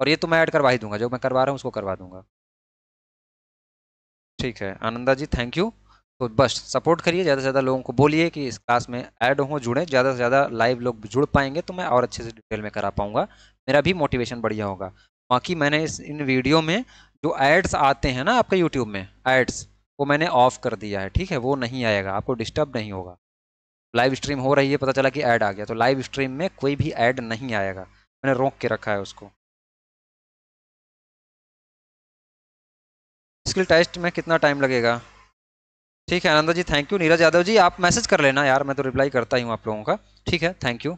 और ये तो मैं ऐड करवा ही दूंगा जो मैं करवा रहा हूँ उसको करवा दूंगा ठीक है आनंदा जी थैंक यू तो बस सपोर्ट करिए ज़्यादा से ज़्यादा लोगों को बोलिए कि इस क्लास में ऐड हों जुड़े ज़्यादा से ज़्यादा लाइव लोग जुड़ पाएंगे तो मैं और अच्छे से डिटेल में करा पाऊँगा मेरा भी मोटिवेशन बढ़िया होगा बाकी मैंने इस इन वीडियो में जो एड्स आते हैं ना आपके यूट्यूब में एड्स वो मैंने ऑफ कर दिया है ठीक है वो नहीं आएगा आपको डिस्टर्ब नहीं होगा लाइव स्ट्रीम हो रही है पता चला कि ऐड आ गया तो लाइव स्ट्रीम में कोई भी ऐड नहीं आएगा मैंने रोक के रखा है उसको मुश्किल टेस्ट में कितना टाइम लगेगा ठीक है आनंदा जी थैंक यू नीरज यादव जी आप मैसेज कर लेना यार मैं तो रिप्लाई करता ही हूँ आप लोगों का ठीक है थैंक यू